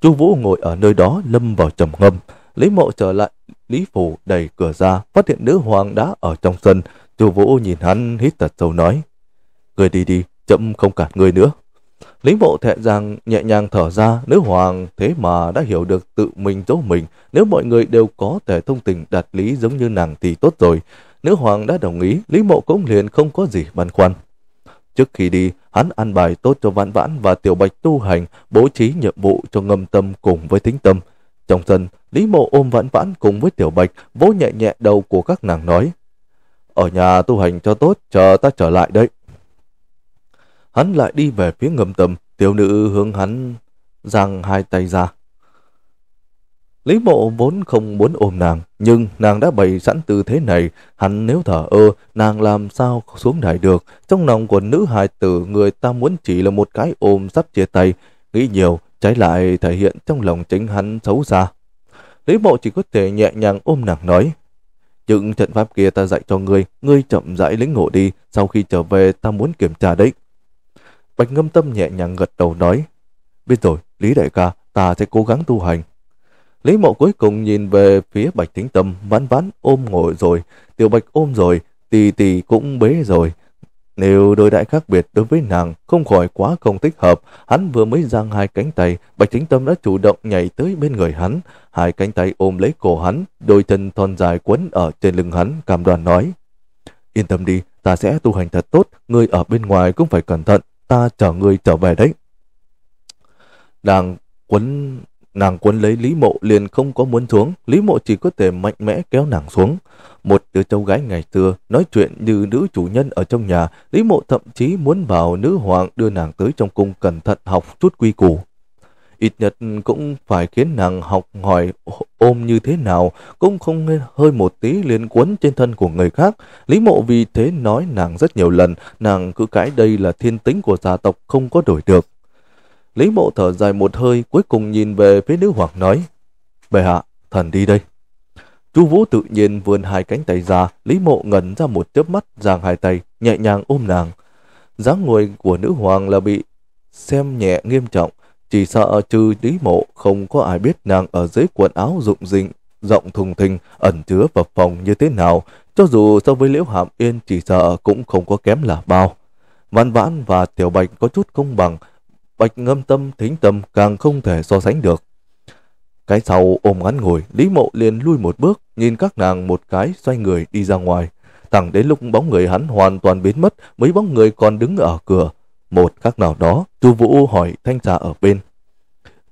Chu Vũ ngồi ở nơi đó lâm vào trầm ngâm, lấy Mộ trở lại Lý Phủ đẩy cửa ra, phát hiện nữ hoàng đã ở trong sân, Tiêu Vũ nhìn hắn hít thật sâu nói. Người đi đi, chậm không cản người nữa. Lý mộ thẹn rằng nhẹ nhàng thở ra, nữ hoàng thế mà đã hiểu được tự mình giấu mình. Nếu mọi người đều có thể thông tình đạt lý giống như nàng thì tốt rồi. Nữ hoàng đã đồng ý, Lý mộ cũng liền không có gì băn khoăn. Trước khi đi, hắn ăn bài tốt cho vãn vãn và tiểu bạch tu hành, bố trí nhiệm vụ cho ngâm tâm cùng với tính tâm. Trong sân, Lý mộ ôm vãn vãn cùng với tiểu bạch, vỗ nhẹ nhẹ đầu của các nàng nói. Ở nhà tu hành cho tốt, chờ ta trở lại đấy. Hắn lại đi về phía ngầm tầm, tiểu nữ hướng hắn giang hai tay ra. Lý mộ vốn không muốn ôm nàng, nhưng nàng đã bày sẵn tư thế này, hắn nếu thở ơ, nàng làm sao xuống đại được. Trong lòng của nữ hài tử, người ta muốn chỉ là một cái ôm sắp chia tay, nghĩ nhiều, trái lại thể hiện trong lòng chính hắn xấu xa. Lý mộ chỉ có thể nhẹ nhàng ôm nàng nói, những trận pháp kia ta dạy cho ngươi, ngươi chậm rãi lĩnh ngộ đi, sau khi trở về ta muốn kiểm tra đấy. Bạch ngâm tâm nhẹ nhàng gật đầu nói, biết rồi, Lý đại ca, ta sẽ cố gắng tu hành. Lý mộ cuối cùng nhìn về phía bạch thính tâm, ván ván ôm ngồi rồi, tiểu bạch ôm rồi, tì tì cũng bế rồi, nếu đối đại khác biệt đối với nàng không khỏi quá không thích hợp, hắn vừa mới giang hai cánh tay, Bạch Chính Tâm đã chủ động nhảy tới bên người hắn, hai cánh tay ôm lấy cổ hắn, đôi chân thon dài quấn ở trên lưng hắn, cam đoan nói. Yên tâm đi, ta sẽ tu hành thật tốt, người ở bên ngoài cũng phải cẩn thận, ta chở người trở về đấy. Đang quấn Nàng quấn lấy Lý Mộ liền không có muốn xuống, Lý Mộ chỉ có thể mạnh mẽ kéo nàng xuống. Một đứa cháu gái ngày xưa nói chuyện như nữ chủ nhân ở trong nhà, Lý Mộ thậm chí muốn bảo nữ hoàng đưa nàng tới trong cung cẩn thận học chút quy củ. Ít nhật cũng phải khiến nàng học hỏi ôm như thế nào, cũng không hơi một tí liền quấn trên thân của người khác. Lý Mộ vì thế nói nàng rất nhiều lần, nàng cứ cãi đây là thiên tính của gia tộc không có đổi được. Lý mộ thở dài một hơi cuối cùng nhìn về phía nữ hoàng nói Bệ hạ, thần đi đây. Chu Vũ tự nhiên vươn hai cánh tay ra, Lý Mộ ngẩn ra một chớp mắt, giang hai tay, nhẹ nhàng ôm nàng. dáng ngồi của nữ hoàng là bị xem nhẹ nghiêm trọng, chỉ sợ trừ Lý Mộ không có ai biết nàng ở dưới quần áo rụng rịnh, rộng thùng thình, ẩn chứa vật phòng như thế nào, cho dù so với Liễu Hàm Yên chỉ sợ cũng không có kém là bao. Văn Vãn và Tiểu Bạch có chút công bằng, Bạch ngâm tâm thính tâm càng không thể so sánh được. Cái sau ôm ngắn ngồi, Lý Mộ liền lui một bước, nhìn các nàng một cái xoay người đi ra ngoài. Thẳng đến lúc bóng người hắn hoàn toàn biến mất, mấy bóng người còn đứng ở cửa. Một các nào đó, Chu Vũ hỏi thanh trà ở bên.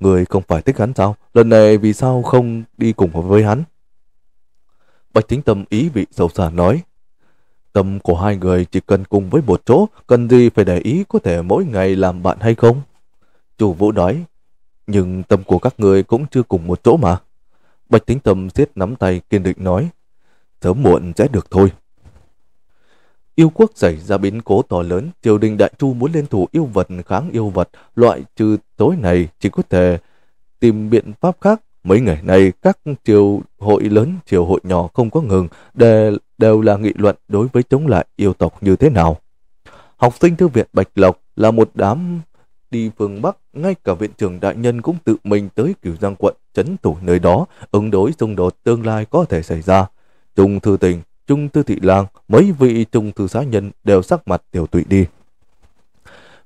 Người không phải thích hắn sao? Lần này vì sao không đi cùng với hắn? Bạch Thính Tâm ý vị sâu xa nói. Tâm của hai người chỉ cần cùng với một chỗ, cần gì phải để ý có thể mỗi ngày làm bạn hay không? Chủ vũ nói, nhưng tâm của các người cũng chưa cùng một chỗ mà. Bạch tính tâm siết nắm tay kiên định nói, sớm muộn sẽ được thôi. Yêu quốc xảy ra biến cố to lớn, triều đình đại chu muốn liên thủ yêu vật kháng yêu vật, loại trừ tối này chỉ có thể tìm biện pháp khác. Mấy ngày nay, các triều hội lớn, triều hội nhỏ không có ngừng, đều, đều là nghị luận đối với chống lại yêu tộc như thế nào. Học sinh thư viện Bạch Lộc là một đám đi phương Bắc, ngay cả viện trưởng đại nhân cũng tự mình tới cửu giang quận chấn thủ nơi đó, ứng đối xung đột tương lai có thể xảy ra. Trung thư tình, trung thư thị lang, mấy vị trung thư xã nhân đều sắc mặt tiểu tụy đi.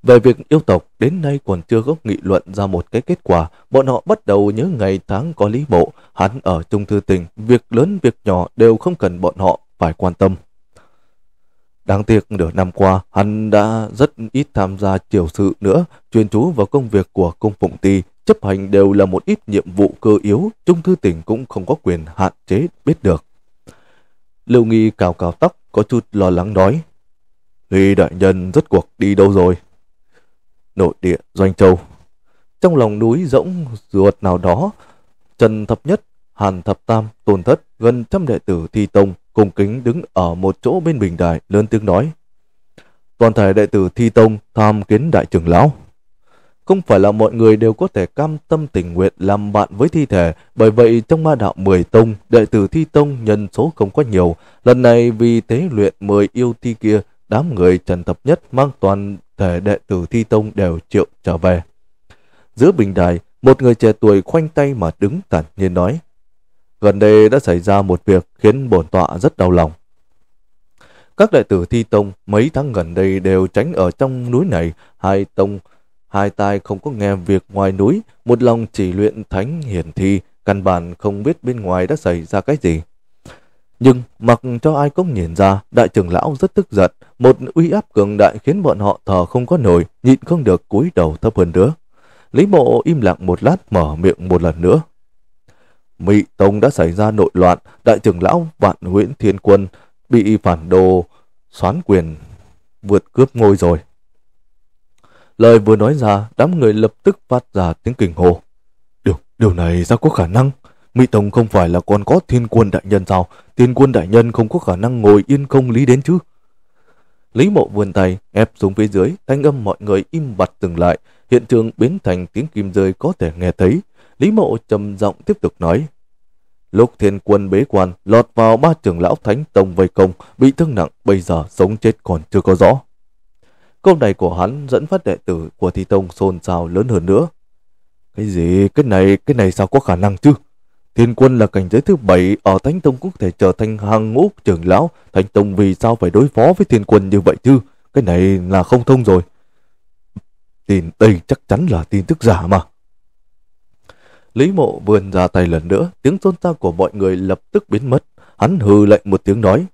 Về việc yêu tộc, đến nay còn chưa có nghị luận ra một cái kết quả, bọn họ bắt đầu nhớ ngày tháng có lý bộ, hắn ở trung thư tình, việc lớn việc nhỏ đều không cần bọn họ phải quan tâm. Đáng tiếc nửa năm qua, hắn đã rất ít tham gia triều sự nữa, chuyên chú vào công việc của công phụng ty, chấp hành đều là một ít nhiệm vụ cơ yếu, Trung thư tỉnh cũng không có quyền hạn chế biết được. Lưu Nghi cào cào tóc, có chút lo lắng nói. Huy đại nhân rất cuộc đi đâu rồi? Nội địa Doanh Châu. Trong lòng núi rỗng ruột nào đó, Trần Thập Nhất, Hàn Thập Tam, Tôn Thất, gần trăm đệ tử thi tông cung kính đứng ở một chỗ bên bình đài lớn tiếng nói toàn thể đệ tử thi tông tham kiến đại trưởng lão không phải là mọi người đều có thể cam tâm tình nguyện làm bạn với thi thể, bởi vậy trong ma đạo 10 tông, đệ tử thi tông nhân số không có nhiều. Lần này vì tế luyện 10 yêu thi kia, đám người trần thập nhất mang toàn thể đệ tử thi tông đều triệu trở về. Giữa bình đài, một người trẻ tuổi khoanh tay mà đứng tản nhiên nói, Gần đây đã xảy ra một việc khiến bổn tọa rất đau lòng. Các đệ tử thi tông mấy tháng gần đây đều tránh ở trong núi này, hai tông, hai tai không có nghe việc ngoài núi, một lòng chỉ luyện thánh hiển thi, căn bản không biết bên ngoài đã xảy ra cái gì. Nhưng mặc cho ai cũng nhìn ra, đại trưởng lão rất tức giận, một uy áp cường đại khiến bọn họ thở không có nổi, nhịn không được cúi đầu thấp hơn nữa. Lý mộ im lặng một lát mở miệng một lần nữa, Mỹ Tông đã xảy ra nội loạn, đại trưởng lão Vạn Huyễn Thiên Quân bị phản đồ xoán quyền vượt cướp ngôi rồi. Lời vừa nói ra, đám người lập tức phát ra tiếng kinh hồ. Điều, điều này sao có khả năng? Mỹ Tông không phải là còn có thiên quân đại nhân sao? Thiên quân đại nhân không có khả năng ngồi yên không lý đến chứ? Lý mộ vươn tay, ép xuống phía dưới, thanh âm mọi người im bặt dừng lại. Hiện trường biến thành tiếng kim rơi có thể nghe thấy. Lý Mộ trầm giọng tiếp tục nói. Lúc thiên quân bế quan, lọt vào ba trưởng lão thánh tông vây công, bị thương nặng, bây giờ sống chết còn chưa có rõ. Câu này của hắn dẫn phát đệ tử của thi tông xôn xao lớn hơn nữa. Cái gì, cái này, cái này sao có khả năng chứ? Thiên quân là cảnh giới thứ bảy ở Thánh Tông cũng thể trở thành hàng ngũ trưởng lão. Thánh Tông vì sao phải đối phó với thiên quân như vậy chứ? Cái này là không thông rồi. Tin đây chắc chắn là tin tức giả mà. Lý mộ vươn ra tay lần nữa, tiếng xôn xao của mọi người lập tức biến mất. Hắn hừ lệnh một tiếng nói.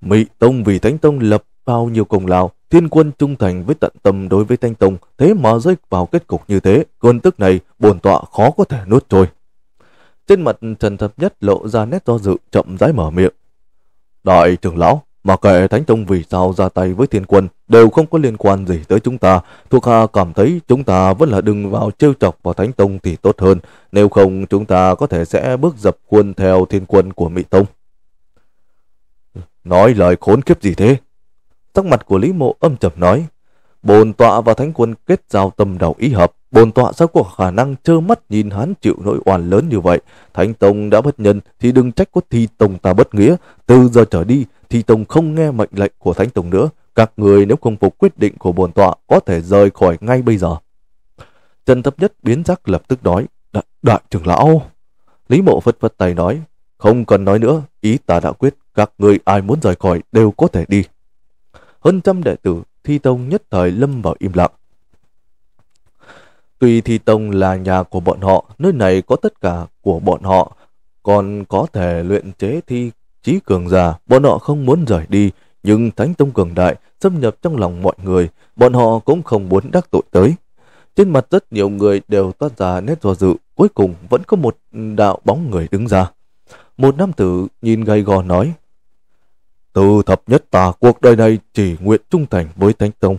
Mị Tông vì Thánh Tông lập bao nhiêu công lao, thiên quân trung thành với tận tâm đối với Thánh Tông, thế mà rơi vào kết cục như thế, cơn tức này bồn tọa khó có thể nuốt trôi. Trên mặt Trần Thập Nhất lộ ra nét do dự chậm rãi mở miệng. Đại trưởng lão, mà kệ Thánh Tông vì sao ra tay với thiên quân đều không có liên quan gì tới chúng ta. Thuộc hạ cảm thấy chúng ta vẫn là đừng vào trêu chọc vào Thánh Tông thì tốt hơn. Nếu không chúng ta có thể sẽ bước dập khuôn theo thiên quân của Mỹ Tông. Nói lời khốn kiếp gì thế? Sắc mặt của Lý Mộ âm trầm nói. Bồn tọa và Thánh Quân kết giao tâm đầu ý hợp. Bồn tọa sao có khả năng trơ mắt nhìn hắn chịu nỗi oan lớn như vậy. Thánh Tông đã bất nhân thì đừng trách có thi Tông ta bất nghĩa. Từ giờ trở đi, Thi Tông không nghe mệnh lệnh của Thánh Tông nữa. Các người nếu không phục quyết định của bổn tọa có thể rời khỏi ngay bây giờ. Trần Thập Nhất biến giác lập tức nói, đại, đại trưởng lão. Lý Mộ phật phất tay nói, không cần nói nữa, ý ta đã quyết, các người ai muốn rời khỏi đều có thể đi. Hơn trăm đệ tử Thi Tông nhất thời lâm vào im lặng. Tuy Thi Tông là nhà của bọn họ, nơi này có tất cả của bọn họ, còn có thể luyện chế thi trí cường già, bọn họ không muốn rời đi, nhưng Thánh Tông cường đại xâm nhập trong lòng mọi người, bọn họ cũng không muốn đắc tội tới. Trên mặt rất nhiều người đều toát ra nét do dự, cuối cùng vẫn có một đạo bóng người đứng ra. Một nam tử nhìn gầy gò nói, Từ thập nhất ta cuộc đời này chỉ nguyện trung thành với Thánh Tông.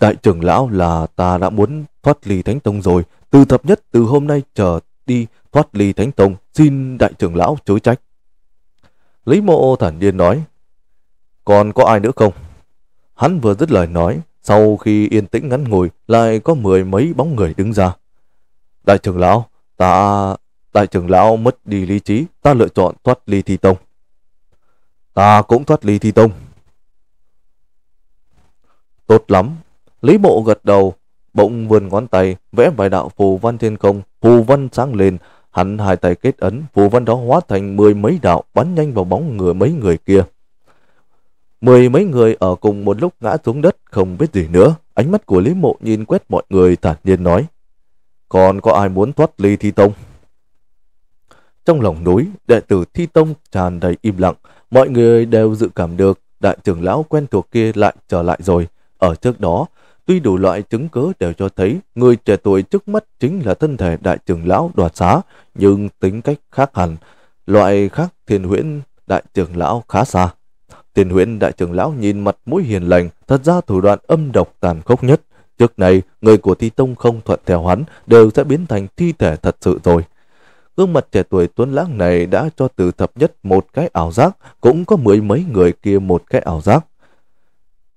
Đại trưởng lão là ta đã muốn thoát ly Thánh Tông rồi, từ thập nhất từ hôm nay trở đi thoát ly Thánh Tông, xin đại trưởng lão chối trách. Lý mộ thản nhiên nói, còn có ai nữa không? Hắn vừa dứt lời nói, sau khi yên tĩnh ngắn ngồi, lại có mười mấy bóng người đứng ra. Đại trưởng lão, ta... Đại trưởng lão mất đi lý trí, ta lựa chọn thoát ly thi tông. Ta cũng thoát ly thi tông. Tốt lắm. Lý mộ gật đầu, bỗng vươn ngón tay, vẽ vài đạo phù văn thiên không, phù văn sáng lên, Hắn hai tay kết ấn, phù văn đó hóa thành mười mấy đạo bắn nhanh vào bóng người mấy người kia. Mười mấy người ở cùng một lúc ngã xuống đất không biết gì nữa. Ánh mắt của Lý Mộ nhìn quét mọi người thản nhiên nói. Còn có ai muốn thoát ly thi tông? Trong lòng núi, đệ tử thi tông tràn đầy im lặng. Mọi người đều dự cảm được đại trưởng lão quen thuộc kia lại trở lại rồi. Ở trước đó, Tuy đủ loại chứng cứ đều cho thấy người trẻ tuổi trước mắt chính là thân thể đại trưởng lão đoạt xá, nhưng tính cách khác hẳn, loại khác thiên huyễn đại trưởng lão khá xa. Thiên huyễn đại trưởng lão nhìn mặt mũi hiền lành, thật ra thủ đoạn âm độc tàn khốc nhất. Trước này, người của Thi Tông không thuận theo hắn đều sẽ biến thành thi thể thật sự rồi. Gương mặt trẻ tuổi tuấn lãng này đã cho từ thập nhất một cái ảo giác, cũng có mười mấy người kia một cái ảo giác.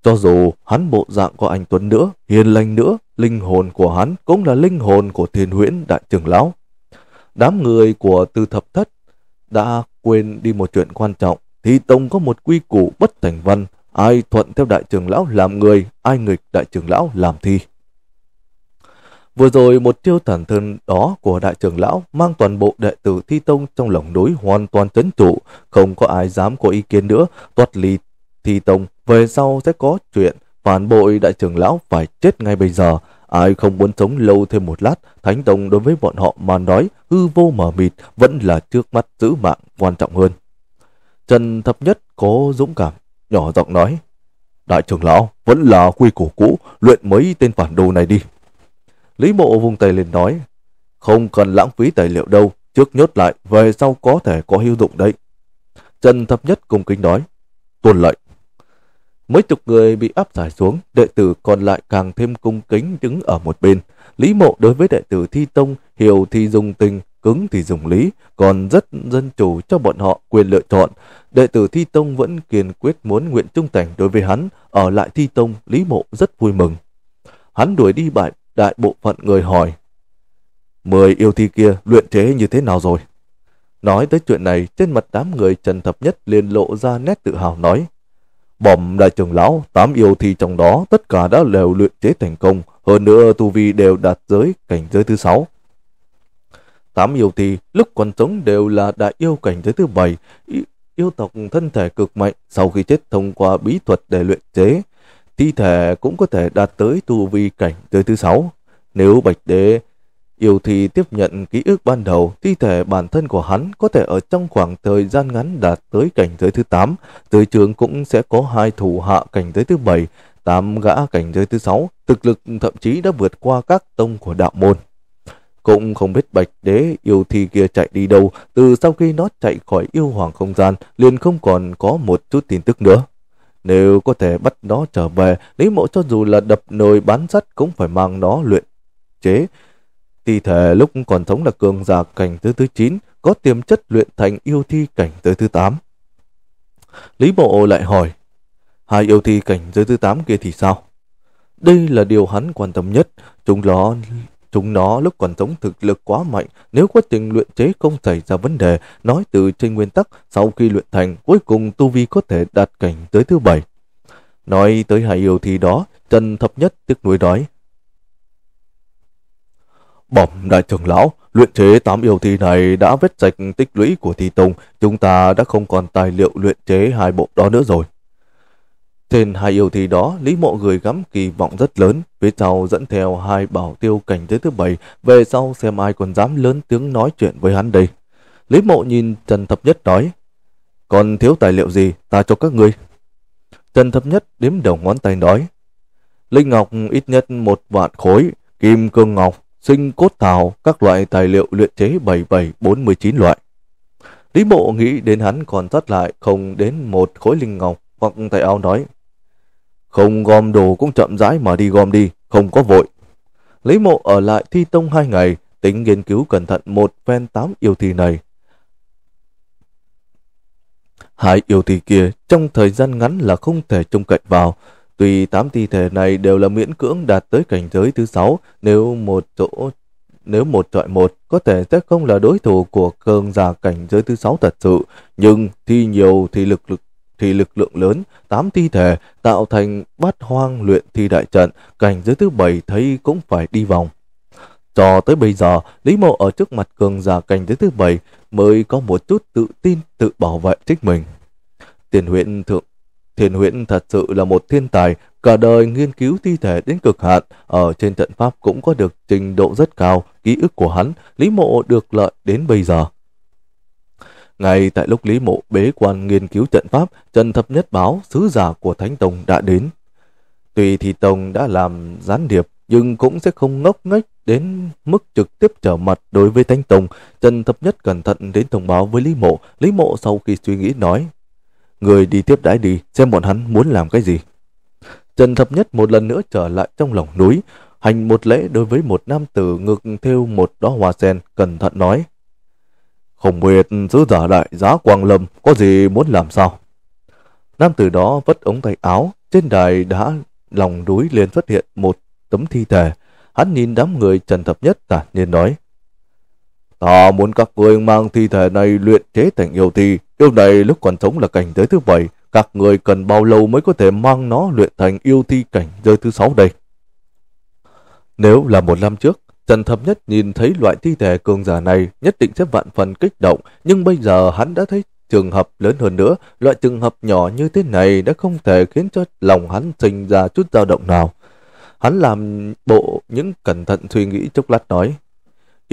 Cho dù hắn bộ dạng có anh Tuấn nữa, hiền lành nữa, linh hồn của hắn cũng là linh hồn của thiên huyễn đại trưởng lão. Đám người của tư thập thất đã quên đi một chuyện quan trọng. Thì Tông có một quy củ bất thành văn, ai thuận theo đại trưởng lão làm người, ai nghịch đại trưởng lão làm thi. Vừa rồi một chiêu thần thân đó của đại trưởng lão mang toàn bộ đệ tử thi tông trong lòng đối hoàn toàn chấn trụ, không có ai dám có ý kiến nữa, toát ly Thi Tông về sau sẽ có chuyện, phản bội đại trưởng lão phải chết ngay bây giờ. Ai không muốn sống lâu thêm một lát, Thánh Tông đối với bọn họ mà nói hư vô mờ mịt vẫn là trước mắt giữ mạng quan trọng hơn. Trần Thập Nhất có dũng cảm, nhỏ giọng nói. Đại trưởng lão, vẫn là quy củ cũ, luyện mấy tên phản đồ này đi. Lý mộ vùng tay lên nói, không cần lãng phí tài liệu đâu, trước nhốt lại, về sau có thể có hữu dụng đấy. Trần Thập Nhất cùng kính nói, tuân lệnh. Mấy chục người bị áp giải xuống, đệ tử còn lại càng thêm cung kính đứng ở một bên. Lý mộ đối với đệ tử thi tông, hiểu thì dùng tình, cứng thì dùng lý, còn rất dân chủ cho bọn họ quyền lựa chọn. Đệ tử thi tông vẫn kiên quyết muốn nguyện trung thành đối với hắn, ở lại thi tông, Lý mộ rất vui mừng. Hắn đuổi đi bại đại bộ phận người hỏi. Mười yêu thi kia luyện chế như thế nào rồi? Nói tới chuyện này, trên mặt đám người trần thập nhất liền lộ ra nét tự hào nói. Bom đại trưởng lão, tám yêu thi trong đó tất cả đã đều luyện chế thành công, hơn nữa tu vi đều đạt giới cảnh giới thứ sáu. Tám yêu thi lúc còn sống đều là đại yêu cảnh giới thứ bảy, yêu tộc thân thể cực mạnh sau khi chết thông qua bí thuật để luyện chế, thi thể cũng có thể đạt tới tu vi cảnh giới thứ sáu. Nếu Bạch Đế Yêu thì tiếp nhận ký ức ban đầu, thi thể bản thân của hắn có thể ở trong khoảng thời gian ngắn đạt tới cảnh giới thứ 8, dưới trưởng cũng sẽ có hai thủ hạ cảnh giới thứ 7, tám gã cảnh giới thứ 6, thực lực thậm chí đã vượt qua các tông của đạo môn. Cũng không biết bạch đế yêu thi kia chạy đi đâu, từ sau khi nó chạy khỏi yêu hoàng không gian, liền không còn có một chút tin tức nữa. Nếu có thể bắt nó trở về, Lý Mộ cho dù là đập nồi bán sắt cũng phải mang nó luyện chế, Thi thể lúc còn sống là cường giả cảnh thứ thứ 9, có tiềm chất luyện thành yêu thi cảnh tới thứ 8. Lý Bộ lại hỏi, hai yêu thi cảnh giới thứ 8 kia thì sao? Đây là điều hắn quan tâm nhất, chúng nó chúng nó lúc còn sống thực lực quá mạnh, nếu quá trình luyện chế không xảy ra vấn đề, nói từ trên nguyên tắc, sau khi luyện thành, cuối cùng tu vi có thể đạt cảnh tới thứ 7. Nói tới hai yêu thi đó, Trần Thập Nhất tức nuối nói bẩm đại trưởng lão, luyện chế tám yêu thi này đã vết sạch tích lũy của thi tông, chúng ta đã không còn tài liệu luyện chế hai bộ đó nữa rồi. Trên hai yêu thi đó, Lý Mộ gửi gắm kỳ vọng rất lớn, phía sau dẫn theo hai bảo tiêu cảnh giới thứ bảy, về sau xem ai còn dám lớn tiếng nói chuyện với hắn đây. Lý Mộ nhìn Trần Thập Nhất nói, còn thiếu tài liệu gì, ta cho các ngươi. Trần Thập Nhất đếm đầu ngón tay nói, Linh Ngọc ít nhất một vạn khối, Kim Cương Ngọc sinh cốt thảo, các loại tài liệu luyện chế 7749 loại. Lý mộ nghĩ đến hắn còn sót lại không đến một khối linh ngọc hoặc tay áo nói Không gom đồ cũng chậm rãi mà đi gom đi, không có vội. Lý Mộ ở lại thi tông hai ngày, tính nghiên cứu cẩn thận một phen tám yêu thi này. Hai yêu thi kia trong thời gian ngắn là không thể trông cậy vào, Tuy tám thi thể này đều là miễn cưỡng đạt tới cảnh giới thứ sáu, nếu một chỗ nếu một trọi một có thể sẽ không là đối thủ của cường giả cảnh giới thứ sáu thật sự, nhưng thi nhiều thì lực lực thì lực lượng lớn, tám thi thể tạo thành bát hoang luyện thi đại trận, cảnh giới thứ bảy thấy cũng phải đi vòng. Cho tới bây giờ, Lý Mộ ở trước mặt cường giả cảnh giới thứ bảy mới có một chút tự tin tự bảo vệ chính mình. Tiền huyện thượng Thiên huyễn thật sự là một thiên tài, cả đời nghiên cứu thi thể đến cực hạn, ở trên trận pháp cũng có được trình độ rất cao, ký ức của hắn, Lý Mộ được lợi đến bây giờ. Ngay tại lúc Lý Mộ bế quan nghiên cứu trận pháp, Trần Thập Nhất báo sứ giả của Thánh Tông đã đến. Tùy thì Tông đã làm gián điệp, nhưng cũng sẽ không ngốc nghếch đến mức trực tiếp trở mặt đối với Thánh Tông. Trần Thập Nhất cẩn thận đến thông báo với Lý Mộ. Lý Mộ sau khi suy nghĩ nói, Người đi tiếp đãi đi, xem bọn hắn muốn làm cái gì. Trần Thập Nhất một lần nữa trở lại trong lòng núi, hành một lễ đối với một nam tử ngực theo một đó hoa sen, cẩn thận nói. Không biết sứ giả đại giá Quang Lâm có gì muốn làm sao? Nam tử đó vất ống tay áo, trên đài đã lòng núi liền xuất hiện một tấm thi thể. Hắn nhìn đám người Trần Thập Nhất tản nhiên nói. Ta muốn các ngươi mang thi thể này luyện chế thành yêu thi. Yêu này lúc còn sống là cảnh giới thứ bảy. Các người cần bao lâu mới có thể mang nó luyện thành yêu thi cảnh giới thứ sáu đây? Nếu là một năm trước, Trần Thập Nhất nhìn thấy loại thi thể cường giả này nhất định sẽ vạn phần kích động, nhưng bây giờ hắn đã thấy trường hợp lớn hơn nữa, loại trường hợp nhỏ như thế này đã không thể khiến cho lòng hắn sinh ra chút dao động nào. Hắn làm bộ những cẩn thận suy nghĩ chốc lát nói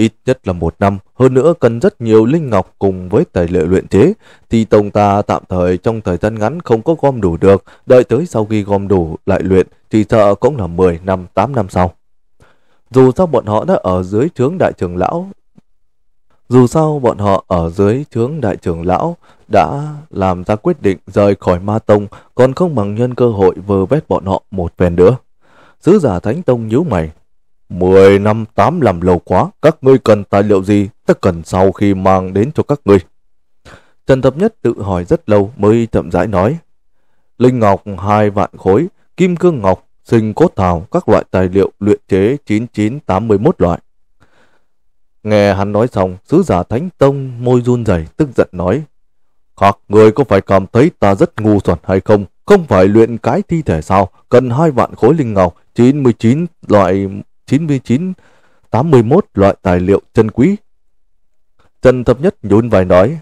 ít nhất là một năm, hơn nữa cần rất nhiều linh ngọc cùng với tài liệu luyện chế. Thì tông ta tạm thời trong thời gian ngắn không có gom đủ được, đợi tới sau khi gom đủ lại luyện thì sợ cũng là 10 năm, 8 năm sau. Dù sao bọn họ đã ở dưới trướng đại trưởng lão, dù sao bọn họ ở dưới trướng đại trưởng lão đã làm ra quyết định rời khỏi ma tông còn không bằng nhân cơ hội vơ vét bọn họ một phen nữa. Sứ giả Thánh Tông nhíu mày, Mười năm tám làm lâu quá, các ngươi cần tài liệu gì, ta cần sau khi mang đến cho các ngươi. Trần Thập Nhất tự hỏi rất lâu mới chậm rãi nói. Linh Ngọc hai vạn khối, Kim Cương Ngọc, Sinh Cốt Thảo, các loại tài liệu luyện chế 9981 loại. Nghe hắn nói xong, sứ giả Thánh Tông môi run rẩy tức giận nói. Các người có phải cảm thấy ta rất ngu xuẩn hay không? Không phải luyện cái thi thể sao? Cần hai vạn khối linh ngọc, 99 loại 99, 81 loại tài liệu chân quý. Trần Thập Nhất nhún vai nói,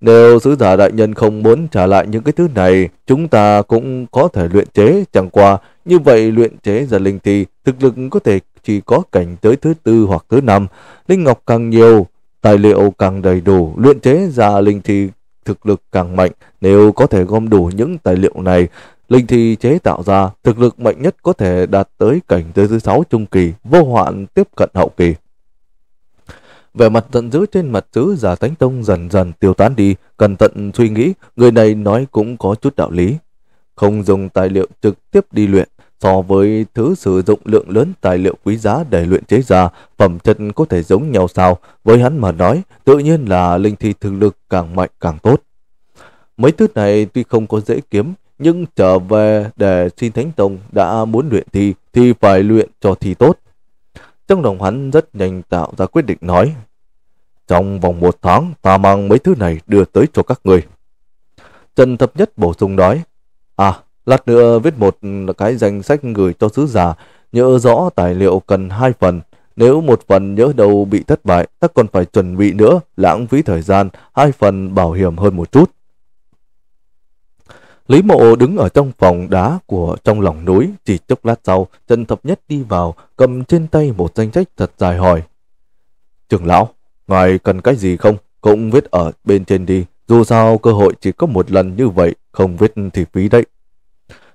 nếu sứ giả đại nhân không muốn trả lại những cái thứ này, chúng ta cũng có thể luyện chế, chẳng qua như vậy luyện chế ra linh thì thực lực có thể chỉ có cảnh tới thứ tư hoặc thứ năm, linh ngọc càng nhiều, tài liệu càng đầy đủ, luyện chế ra linh thì thực lực càng mạnh. Nếu có thể gom đủ những tài liệu này, Linh thi chế tạo ra thực lực mạnh nhất có thể đạt tới cảnh giới thứ sáu trung kỳ, vô hoạn tiếp cận hậu kỳ. Vẻ mặt giận dữ trên mặt sứ giả Thánh Tông dần dần tiêu tán đi, cẩn thận suy nghĩ, người này nói cũng có chút đạo lý. Không dùng tài liệu trực tiếp đi luyện, so với thứ sử dụng lượng lớn tài liệu quý giá để luyện chế ra, phẩm chất có thể giống nhau sao, với hắn mà nói, tự nhiên là linh thi thực lực càng mạnh càng tốt. Mấy thứ này tuy không có dễ kiếm, nhưng trở về để xin Thánh Tông đã muốn luyện thi thì phải luyện cho thi tốt. Trong lòng hắn rất nhanh tạo ra quyết định nói, trong vòng một tháng ta mang mấy thứ này đưa tới cho các người. Trần Thập Nhất bổ sung nói, à, lát nữa viết một cái danh sách gửi cho sứ giả, nhớ rõ tài liệu cần hai phần, nếu một phần nhớ đầu bị thất bại, ta còn phải chuẩn bị nữa, lãng phí thời gian, hai phần bảo hiểm hơn một chút. Lý mộ đứng ở trong phòng đá của trong lòng núi, chỉ chốc lát sau, Trần Thập Nhất đi vào, cầm trên tay một danh sách thật dài hỏi. Trưởng lão, ngài cần cái gì không? Cũng viết ở bên trên đi, dù sao cơ hội chỉ có một lần như vậy, không viết thì phí đấy.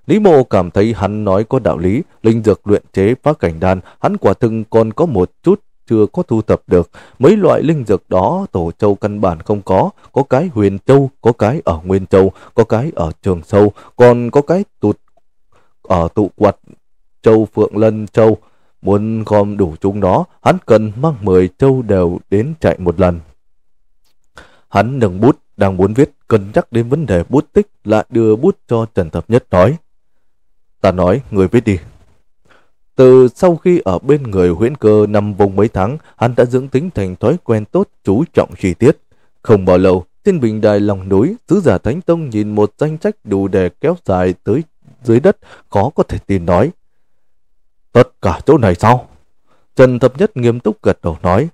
Lý mộ cảm thấy hắn nói có đạo lý, linh dược luyện chế phá cảnh đan, hắn quả thực còn có một chút chưa có thu thập được. Mấy loại linh dược đó Tổ Châu căn bản không có. Có cái Huyền Châu, có cái ở Nguyên Châu, có cái ở Trường Châu, còn có cái tụt ở tụ quạt Châu Phượng Lân Châu. Muốn gom đủ chúng đó, hắn cần mang 10 châu đều đến chạy một lần. Hắn nâng bút, đang muốn viết, cân nhắc đến vấn đề bút tích, lại đưa bút cho Trần Thập Nhất nói. Ta nói, người viết đi, từ sau khi ở bên người huyễn cơ năm vùng mấy tháng, hắn đã dưỡng tính thành thói quen tốt chú trọng chi tiết. Không bao lâu, trên bình đài lòng núi, sứ giả Thánh Tông nhìn một danh sách đủ để kéo dài tới dưới đất, khó có thể tin nói. Tất cả chỗ này sao? Trần Thập Nhất nghiêm túc gật đầu nói.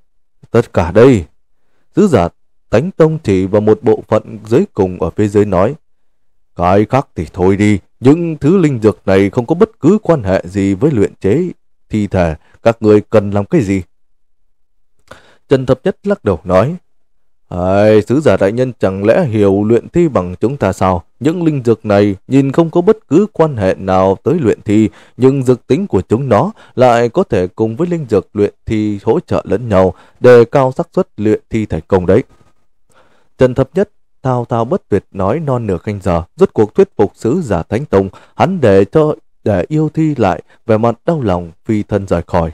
Tất cả đây. Sứ giả Thánh Tông chỉ vào một bộ phận dưới cùng ở phía dưới nói. Cái khác thì thôi đi, những thứ linh dược này không có bất cứ quan hệ gì với luyện chế thi thể, các người cần làm cái gì? Trần Thập Nhất lắc đầu nói, Ai, sứ giả đại nhân chẳng lẽ hiểu luyện thi bằng chúng ta sao? Những linh dược này nhìn không có bất cứ quan hệ nào tới luyện thi, nhưng dược tính của chúng nó lại có thể cùng với linh dược luyện thi hỗ trợ lẫn nhau, để cao xác suất luyện thi thành công đấy. Trần Thập Nhất Thao thao bất tuyệt nói non nửa canh giờ, rốt cuộc thuyết phục sứ giả Thánh Tông, hắn để cho để yêu thi lại về mặt đau lòng phi thân rời khỏi.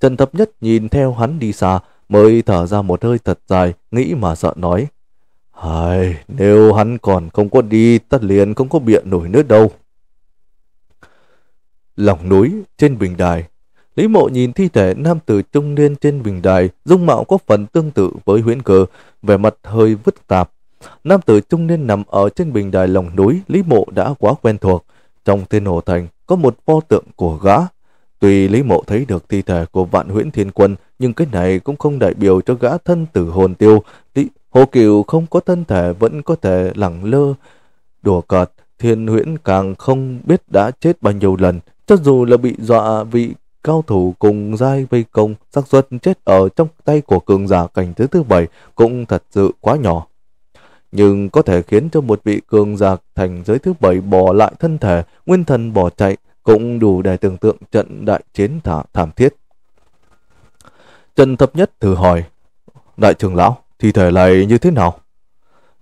Trần Thập Nhất nhìn theo hắn đi xa, mới thở ra một hơi thật dài, nghĩ mà sợ nói. Hài, nếu hắn còn không có đi, tất liền không có biện nổi nữa đâu. Lòng núi, trên bình đài, Lý Mộ nhìn thi thể nam tử trung niên trên bình đài, dung mạo có phần tương tự với huyễn cờ, vẻ mặt hơi vứt tạp, Nam tử trung niên nằm ở trên bình đài lòng núi Lý Mộ đã quá quen thuộc. Trong thiên hồ thành có một pho tượng của gã. Tuy Lý Mộ thấy được thi thể của vạn huyễn thiên quân, nhưng cái này cũng không đại biểu cho gã thân tử hồn tiêu. Lý, hồ Kiều không có thân thể vẫn có thể lẳng lơ, đùa cợt. Thiên huyễn càng không biết đã chết bao nhiêu lần, cho dù là bị dọa vị cao thủ cùng giai vây công, xác suất chết ở trong tay của cường giả cảnh thứ thứ bảy cũng thật sự quá nhỏ nhưng có thể khiến cho một vị cường giả thành giới thứ bảy bỏ lại thân thể, nguyên thần bỏ chạy, cũng đủ để tưởng tượng trận đại chiến thả thảm thiết. Trần Thập Nhất thử hỏi, Đại trưởng lão, thi thể này như thế nào?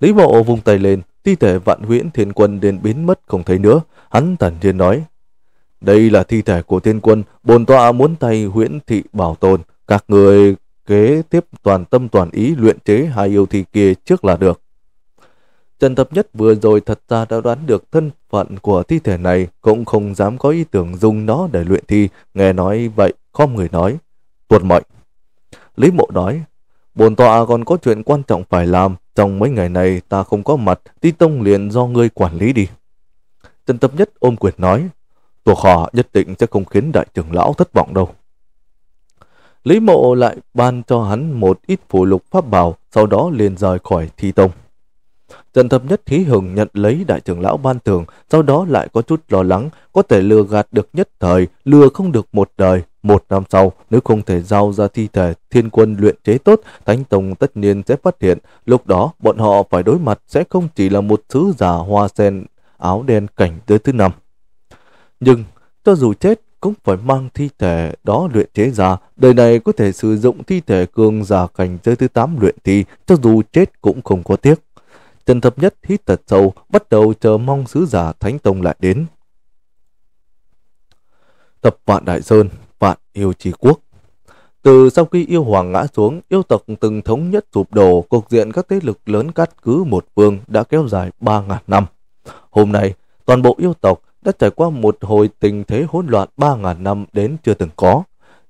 Lý bộ vùng tay lên, thi thể vạn huyễn thiên quân đến biến mất không thấy nữa, hắn thần thiên nói, đây là thi thể của thiên quân, bồn tọa muốn tay huyễn thị bảo tồn, các người kế tiếp toàn tâm toàn ý luyện chế hai yêu thi kia trước là được. Trần Thập Nhất vừa rồi thật ra đã đoán được thân phận của thi thể này, cũng không dám có ý tưởng dùng nó để luyện thi, nghe nói vậy, không người nói. Tuột mệnh. Lý Mộ nói, bồn tọa còn có chuyện quan trọng phải làm, trong mấy ngày này ta không có mặt, ti tông liền do ngươi quản lý đi. Trần Thập Nhất ôm quyền nói, tuộc họ nhất định sẽ không khiến đại trưởng lão thất vọng đâu. Lý Mộ lại ban cho hắn một ít phụ lục pháp bảo, sau đó liền rời khỏi thi tông. Trần thập nhất hí hừng nhận lấy đại trưởng lão ban thường, sau đó lại có chút lo lắng, có thể lừa gạt được nhất thời, lừa không được một đời. Một năm sau, nếu không thể giao ra thi thể thiên quân luyện chế tốt, Thánh Tông tất nhiên sẽ phát hiện. Lúc đó, bọn họ phải đối mặt sẽ không chỉ là một sứ giả hoa sen áo đen cảnh tới thứ năm. Nhưng, cho dù chết, cũng phải mang thi thể đó luyện chế ra. Đời này có thể sử dụng thi thể cường giả cảnh giới thứ 8 luyện thi, cho dù chết cũng không có tiếc. Trần Thập Nhất hít thật sâu, bắt đầu chờ mong sứ giả Thánh Tông lại đến. Tập Vạn Đại Sơn, Vạn Yêu Trì Quốc Từ sau khi yêu hoàng ngã xuống, yêu tộc từng thống nhất sụp đổ, cục diện các thế lực lớn cắt cứ một vương đã kéo dài 3.000 năm. Hôm nay, toàn bộ yêu tộc đã trải qua một hồi tình thế hỗn loạn 3.000 năm đến chưa từng có.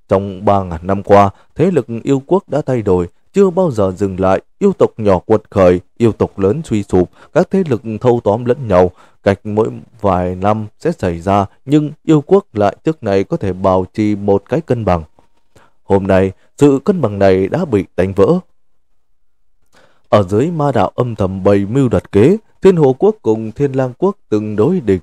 Trong 3.000 năm qua, thế lực yêu quốc đã thay đổi, chưa bao giờ dừng lại, yêu tộc nhỏ quật khởi, yêu tộc lớn suy sụp, các thế lực thâu tóm lẫn nhau, cách mỗi vài năm sẽ xảy ra, nhưng yêu quốc lại trước này có thể bảo trì một cái cân bằng. Hôm nay, sự cân bằng này đã bị đánh vỡ. Ở dưới ma đạo âm thầm bày mưu đặt kế, thiên hồ quốc cùng thiên lang quốc từng đối địch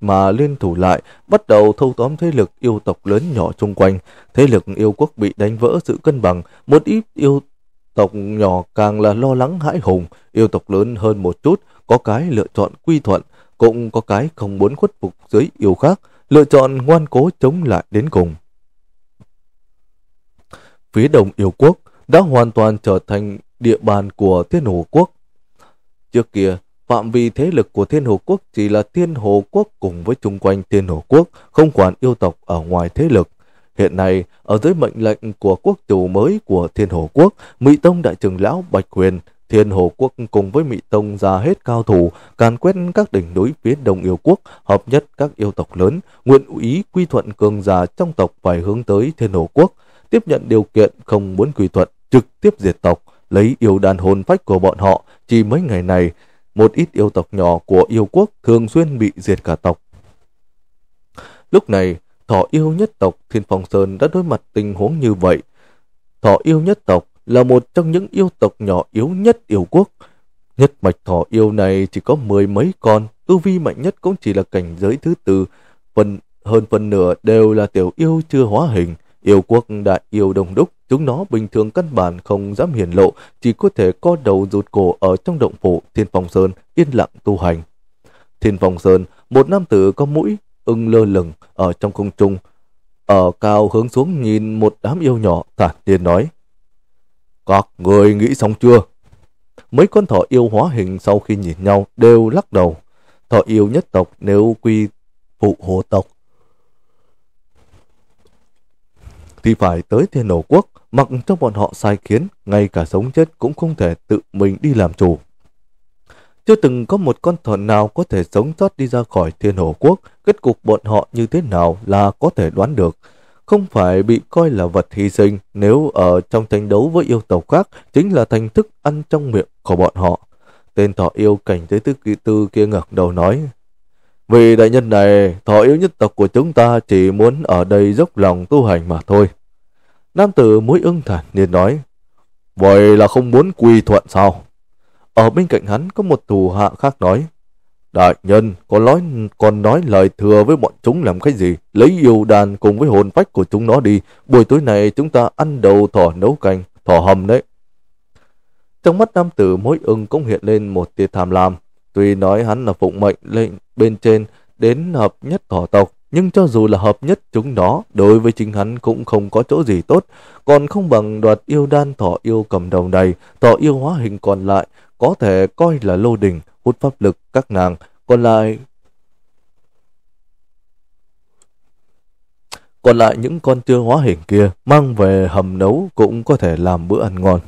mà liên thủ lại, bắt đầu thâu tóm thế lực yêu tộc lớn nhỏ xung quanh. Thế lực yêu quốc bị đánh vỡ sự cân bằng, một ít yêu Tộc nhỏ càng là lo lắng hãi hùng, yêu tộc lớn hơn một chút, có cái lựa chọn quy thuận, cũng có cái không muốn khuất phục dưới yêu khác, lựa chọn ngoan cố chống lại đến cùng. Phía đông yêu quốc đã hoàn toàn trở thành địa bàn của thiên hồ quốc. Trước kia, phạm vi thế lực của thiên hồ quốc chỉ là thiên hồ quốc cùng với chung quanh thiên hồ quốc, không quản yêu tộc ở ngoài thế lực. Hiện nay, ở dưới mệnh lệnh của quốc chủ mới của Thiên Hồ Quốc, Mỹ Tông Đại trưởng Lão Bạch quyền Thiên Hồ Quốc cùng với Mỹ Tông ra hết cao thủ, càn quét các đỉnh núi phía Đông Yêu Quốc, hợp nhất các yêu tộc lớn, nguyện ý quy thuận cường già trong tộc phải hướng tới Thiên Hồ Quốc, tiếp nhận điều kiện không muốn quy thuận, trực tiếp diệt tộc, lấy yêu đàn hồn phách của bọn họ. Chỉ mấy ngày này, một ít yêu tộc nhỏ của yêu quốc thường xuyên bị diệt cả tộc. Lúc này, Thỏ yêu nhất tộc Thiên Phong Sơn đã đối mặt tình huống như vậy. Thỏ yêu nhất tộc là một trong những yêu tộc nhỏ yếu nhất yêu quốc. Nhất mạch thỏ yêu này chỉ có mười mấy con, tu vi mạnh nhất cũng chỉ là cảnh giới thứ tư. Phần, hơn phần nửa đều là tiểu yêu chưa hóa hình. Yêu quốc đại yêu đồng đúc, chúng nó bình thường căn bản không dám hiển lộ, chỉ có thể co đầu rụt cổ ở trong động phủ Thiên Phong Sơn, yên lặng tu hành. Thiên Phong Sơn, một nam tử có mũi, ưng lơ lửng ở trong không trung, ở cao hướng xuống nhìn một đám yêu nhỏ thản nhiên nói. Các người nghĩ xong chưa? Mấy con thỏ yêu hóa hình sau khi nhìn nhau đều lắc đầu. Thỏ yêu nhất tộc nếu quy phụ hồ tộc thì phải tới thiên nổ quốc, mặc cho bọn họ sai khiến, ngay cả sống chết cũng không thể tự mình đi làm chủ. Chưa từng có một con thỏ nào có thể sống sót đi ra khỏi thiên hồ quốc, kết cục bọn họ như thế nào là có thể đoán được. Không phải bị coi là vật hy sinh nếu ở trong tranh đấu với yêu tộc khác chính là thành thức ăn trong miệng của bọn họ. Tên thọ yêu cảnh giới kỳ tư kia ngẩng đầu nói, Vì đại nhân này, thọ yêu nhất tộc của chúng ta chỉ muốn ở đây dốc lòng tu hành mà thôi. Nam tử mũi ưng thản nhiên nói, Vậy là không muốn quy thuận sao? Ở bên cạnh hắn có một tù hạ khác nói, Đại nhân, có nói, còn nói lời thừa với bọn chúng làm cái gì? Lấy yêu đàn cùng với hồn phách của chúng nó đi. Buổi tối này chúng ta ăn đầu thỏ nấu canh, thỏ hầm đấy. Trong mắt nam tử mối ưng cũng hiện lên một tia tham lam. Tuy nói hắn là phụng mệnh lệnh bên trên đến hợp nhất thỏ tộc, nhưng cho dù là hợp nhất chúng nó, đối với chính hắn cũng không có chỗ gì tốt, còn không bằng đoạt yêu đan thỏ yêu cầm đầu này, thỏ yêu hóa hình còn lại, có thể coi là lô đỉnh, hút pháp lực các nàng, còn lại... Còn lại những con chưa hóa hình kia mang về hầm nấu cũng có thể làm bữa ăn ngon.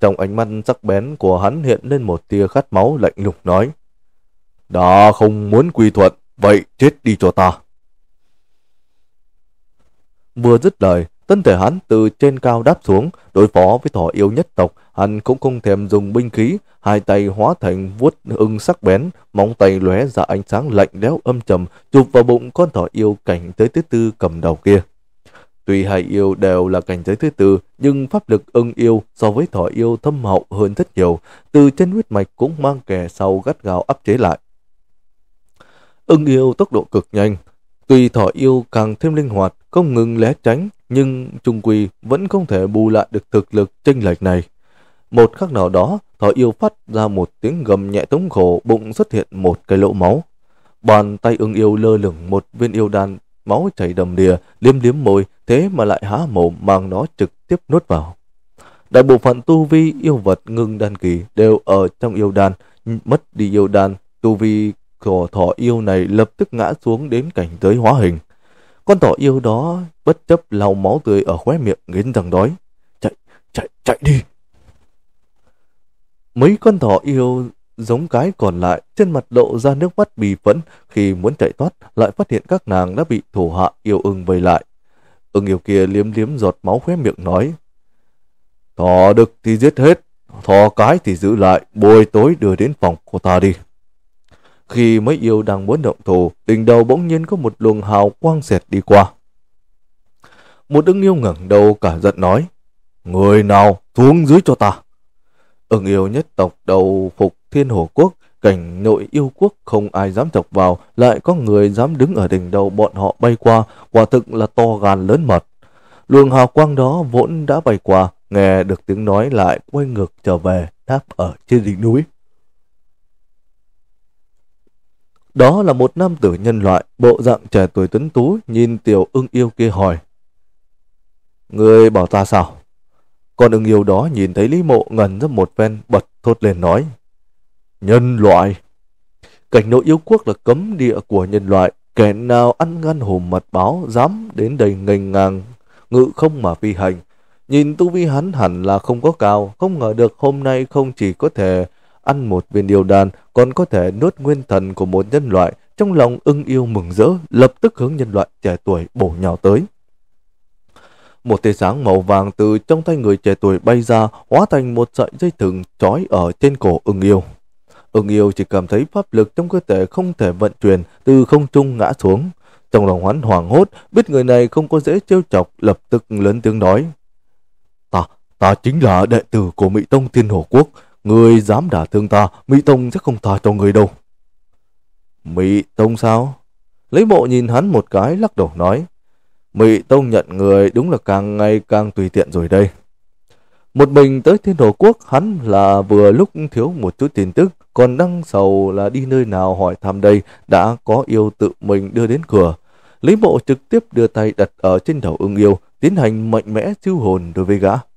Trong ánh mắt sắc bén của hắn hiện lên một tia khát máu lạnh lùng nói. Đã không muốn quy thuận, vậy chết đi cho ta. Vừa dứt lời, tân thể hắn từ trên cao đáp xuống, đối phó với thỏ yêu nhất tộc, hắn cũng không thèm dùng binh khí, hai tay hóa thành vuốt ưng sắc bén, móng tay lóe ra ánh sáng lạnh lẽo âm trầm, chụp vào bụng con thỏ yêu cảnh tới thứ tư cầm đầu kia. Tuy hai yêu đều là cảnh giới thứ tư, nhưng pháp lực ưng yêu so với thỏ yêu thâm hậu hơn rất nhiều, từ trên huyết mạch cũng mang kẻ sau gắt gao áp chế lại. Ưng yêu tốc độ cực nhanh, Tuy thỏ yêu càng thêm linh hoạt, không ngừng lé tránh, nhưng trung quỳ vẫn không thể bù lại được thực lực chênh lệch này. Một khắc nào đó, thỏ yêu phát ra một tiếng gầm nhẹ tống khổ, bụng xuất hiện một cái lỗ máu. Bàn tay ưng yêu lơ lửng một viên yêu đan, máu chảy đầm đìa, liếm liếm môi, thế mà lại há mồm mang nó trực tiếp nuốt vào. Đại bộ phận tu vi yêu vật ngưng đan kỳ đều ở trong yêu đan, mất đi yêu đan, tu vi của thỏ yêu này lập tức ngã xuống đến cảnh giới hóa hình. Con thỏ yêu đó bất chấp lau máu tươi ở khóe miệng nghiến răng đói. Chạy, chạy, chạy đi! Mấy con thỏ yêu giống cái còn lại trên mặt lộ ra nước mắt bì phẫn khi muốn chạy thoát lại phát hiện các nàng đã bị thổ hạ yêu ưng vây lại. Ưng yêu kia liếm liếm giọt máu khóe miệng nói Thỏ đực thì giết hết, thỏ cái thì giữ lại, buổi tối đưa đến phòng của ta đi. Khi mấy yêu đang muốn động thủ, đỉnh đầu bỗng nhiên có một luồng hào quang xẹt đi qua. Một ưng yêu ngẩng đầu cả giận nói, Người nào xuống dưới cho ta. Ưng yêu nhất tộc đầu phục thiên hổ quốc, cảnh nội yêu quốc không ai dám chọc vào, lại có người dám đứng ở đỉnh đầu bọn họ bay qua, quả thực là to gan lớn mật. Luồng hào quang đó vốn đã bay qua, nghe được tiếng nói lại quay ngược trở về, đáp ở trên đỉnh núi. Đó là một nam tử nhân loại, bộ dạng trẻ tuổi tuấn tú, nhìn tiểu ưng yêu kia hỏi. Người bảo ta sao? Con ưng yêu đó nhìn thấy Lý Mộ ngẩn ra một ven, bật thốt lên nói. Nhân loại! Cảnh nội yêu quốc là cấm địa của nhân loại, kẻ nào ăn ngăn hùm mật báo dám đến đây ngành ngang, ngự không mà phi hành. Nhìn tu vi hắn hẳn là không có cao, không ngờ được hôm nay không chỉ có thể ăn một viên điều đàn còn có thể nuốt nguyên thần của một nhân loại, trong lòng ưng yêu mừng rỡ, lập tức hướng nhân loại trẻ tuổi bổ nhào tới. Một tia sáng màu vàng từ trong tay người trẻ tuổi bay ra, hóa thành một sợi dây thừng trói ở trên cổ ưng yêu. Ưng yêu chỉ cảm thấy pháp lực trong cơ thể không thể vận chuyển, từ không trung ngã xuống. Trong lòng hoán hoảng hốt, biết người này không có dễ trêu chọc, lập tức lớn tiếng nói. Ta, ta chính là đệ tử của Mỹ Tông Thiên Hổ Quốc, Người dám đả thương ta, Mỹ Tông sẽ không tha cho người đâu. Mỹ Tông sao? Lấy bộ nhìn hắn một cái lắc đầu nói. Mỹ Tông nhận người đúng là càng ngày càng tùy tiện rồi đây. Một mình tới thiên đồ quốc hắn là vừa lúc thiếu một chút tin tức, còn đang sầu là đi nơi nào hỏi thăm đây đã có yêu tự mình đưa đến cửa. Lý bộ trực tiếp đưa tay đặt ở trên đầu ưng yêu, tiến hành mạnh mẽ siêu hồn đối với gã.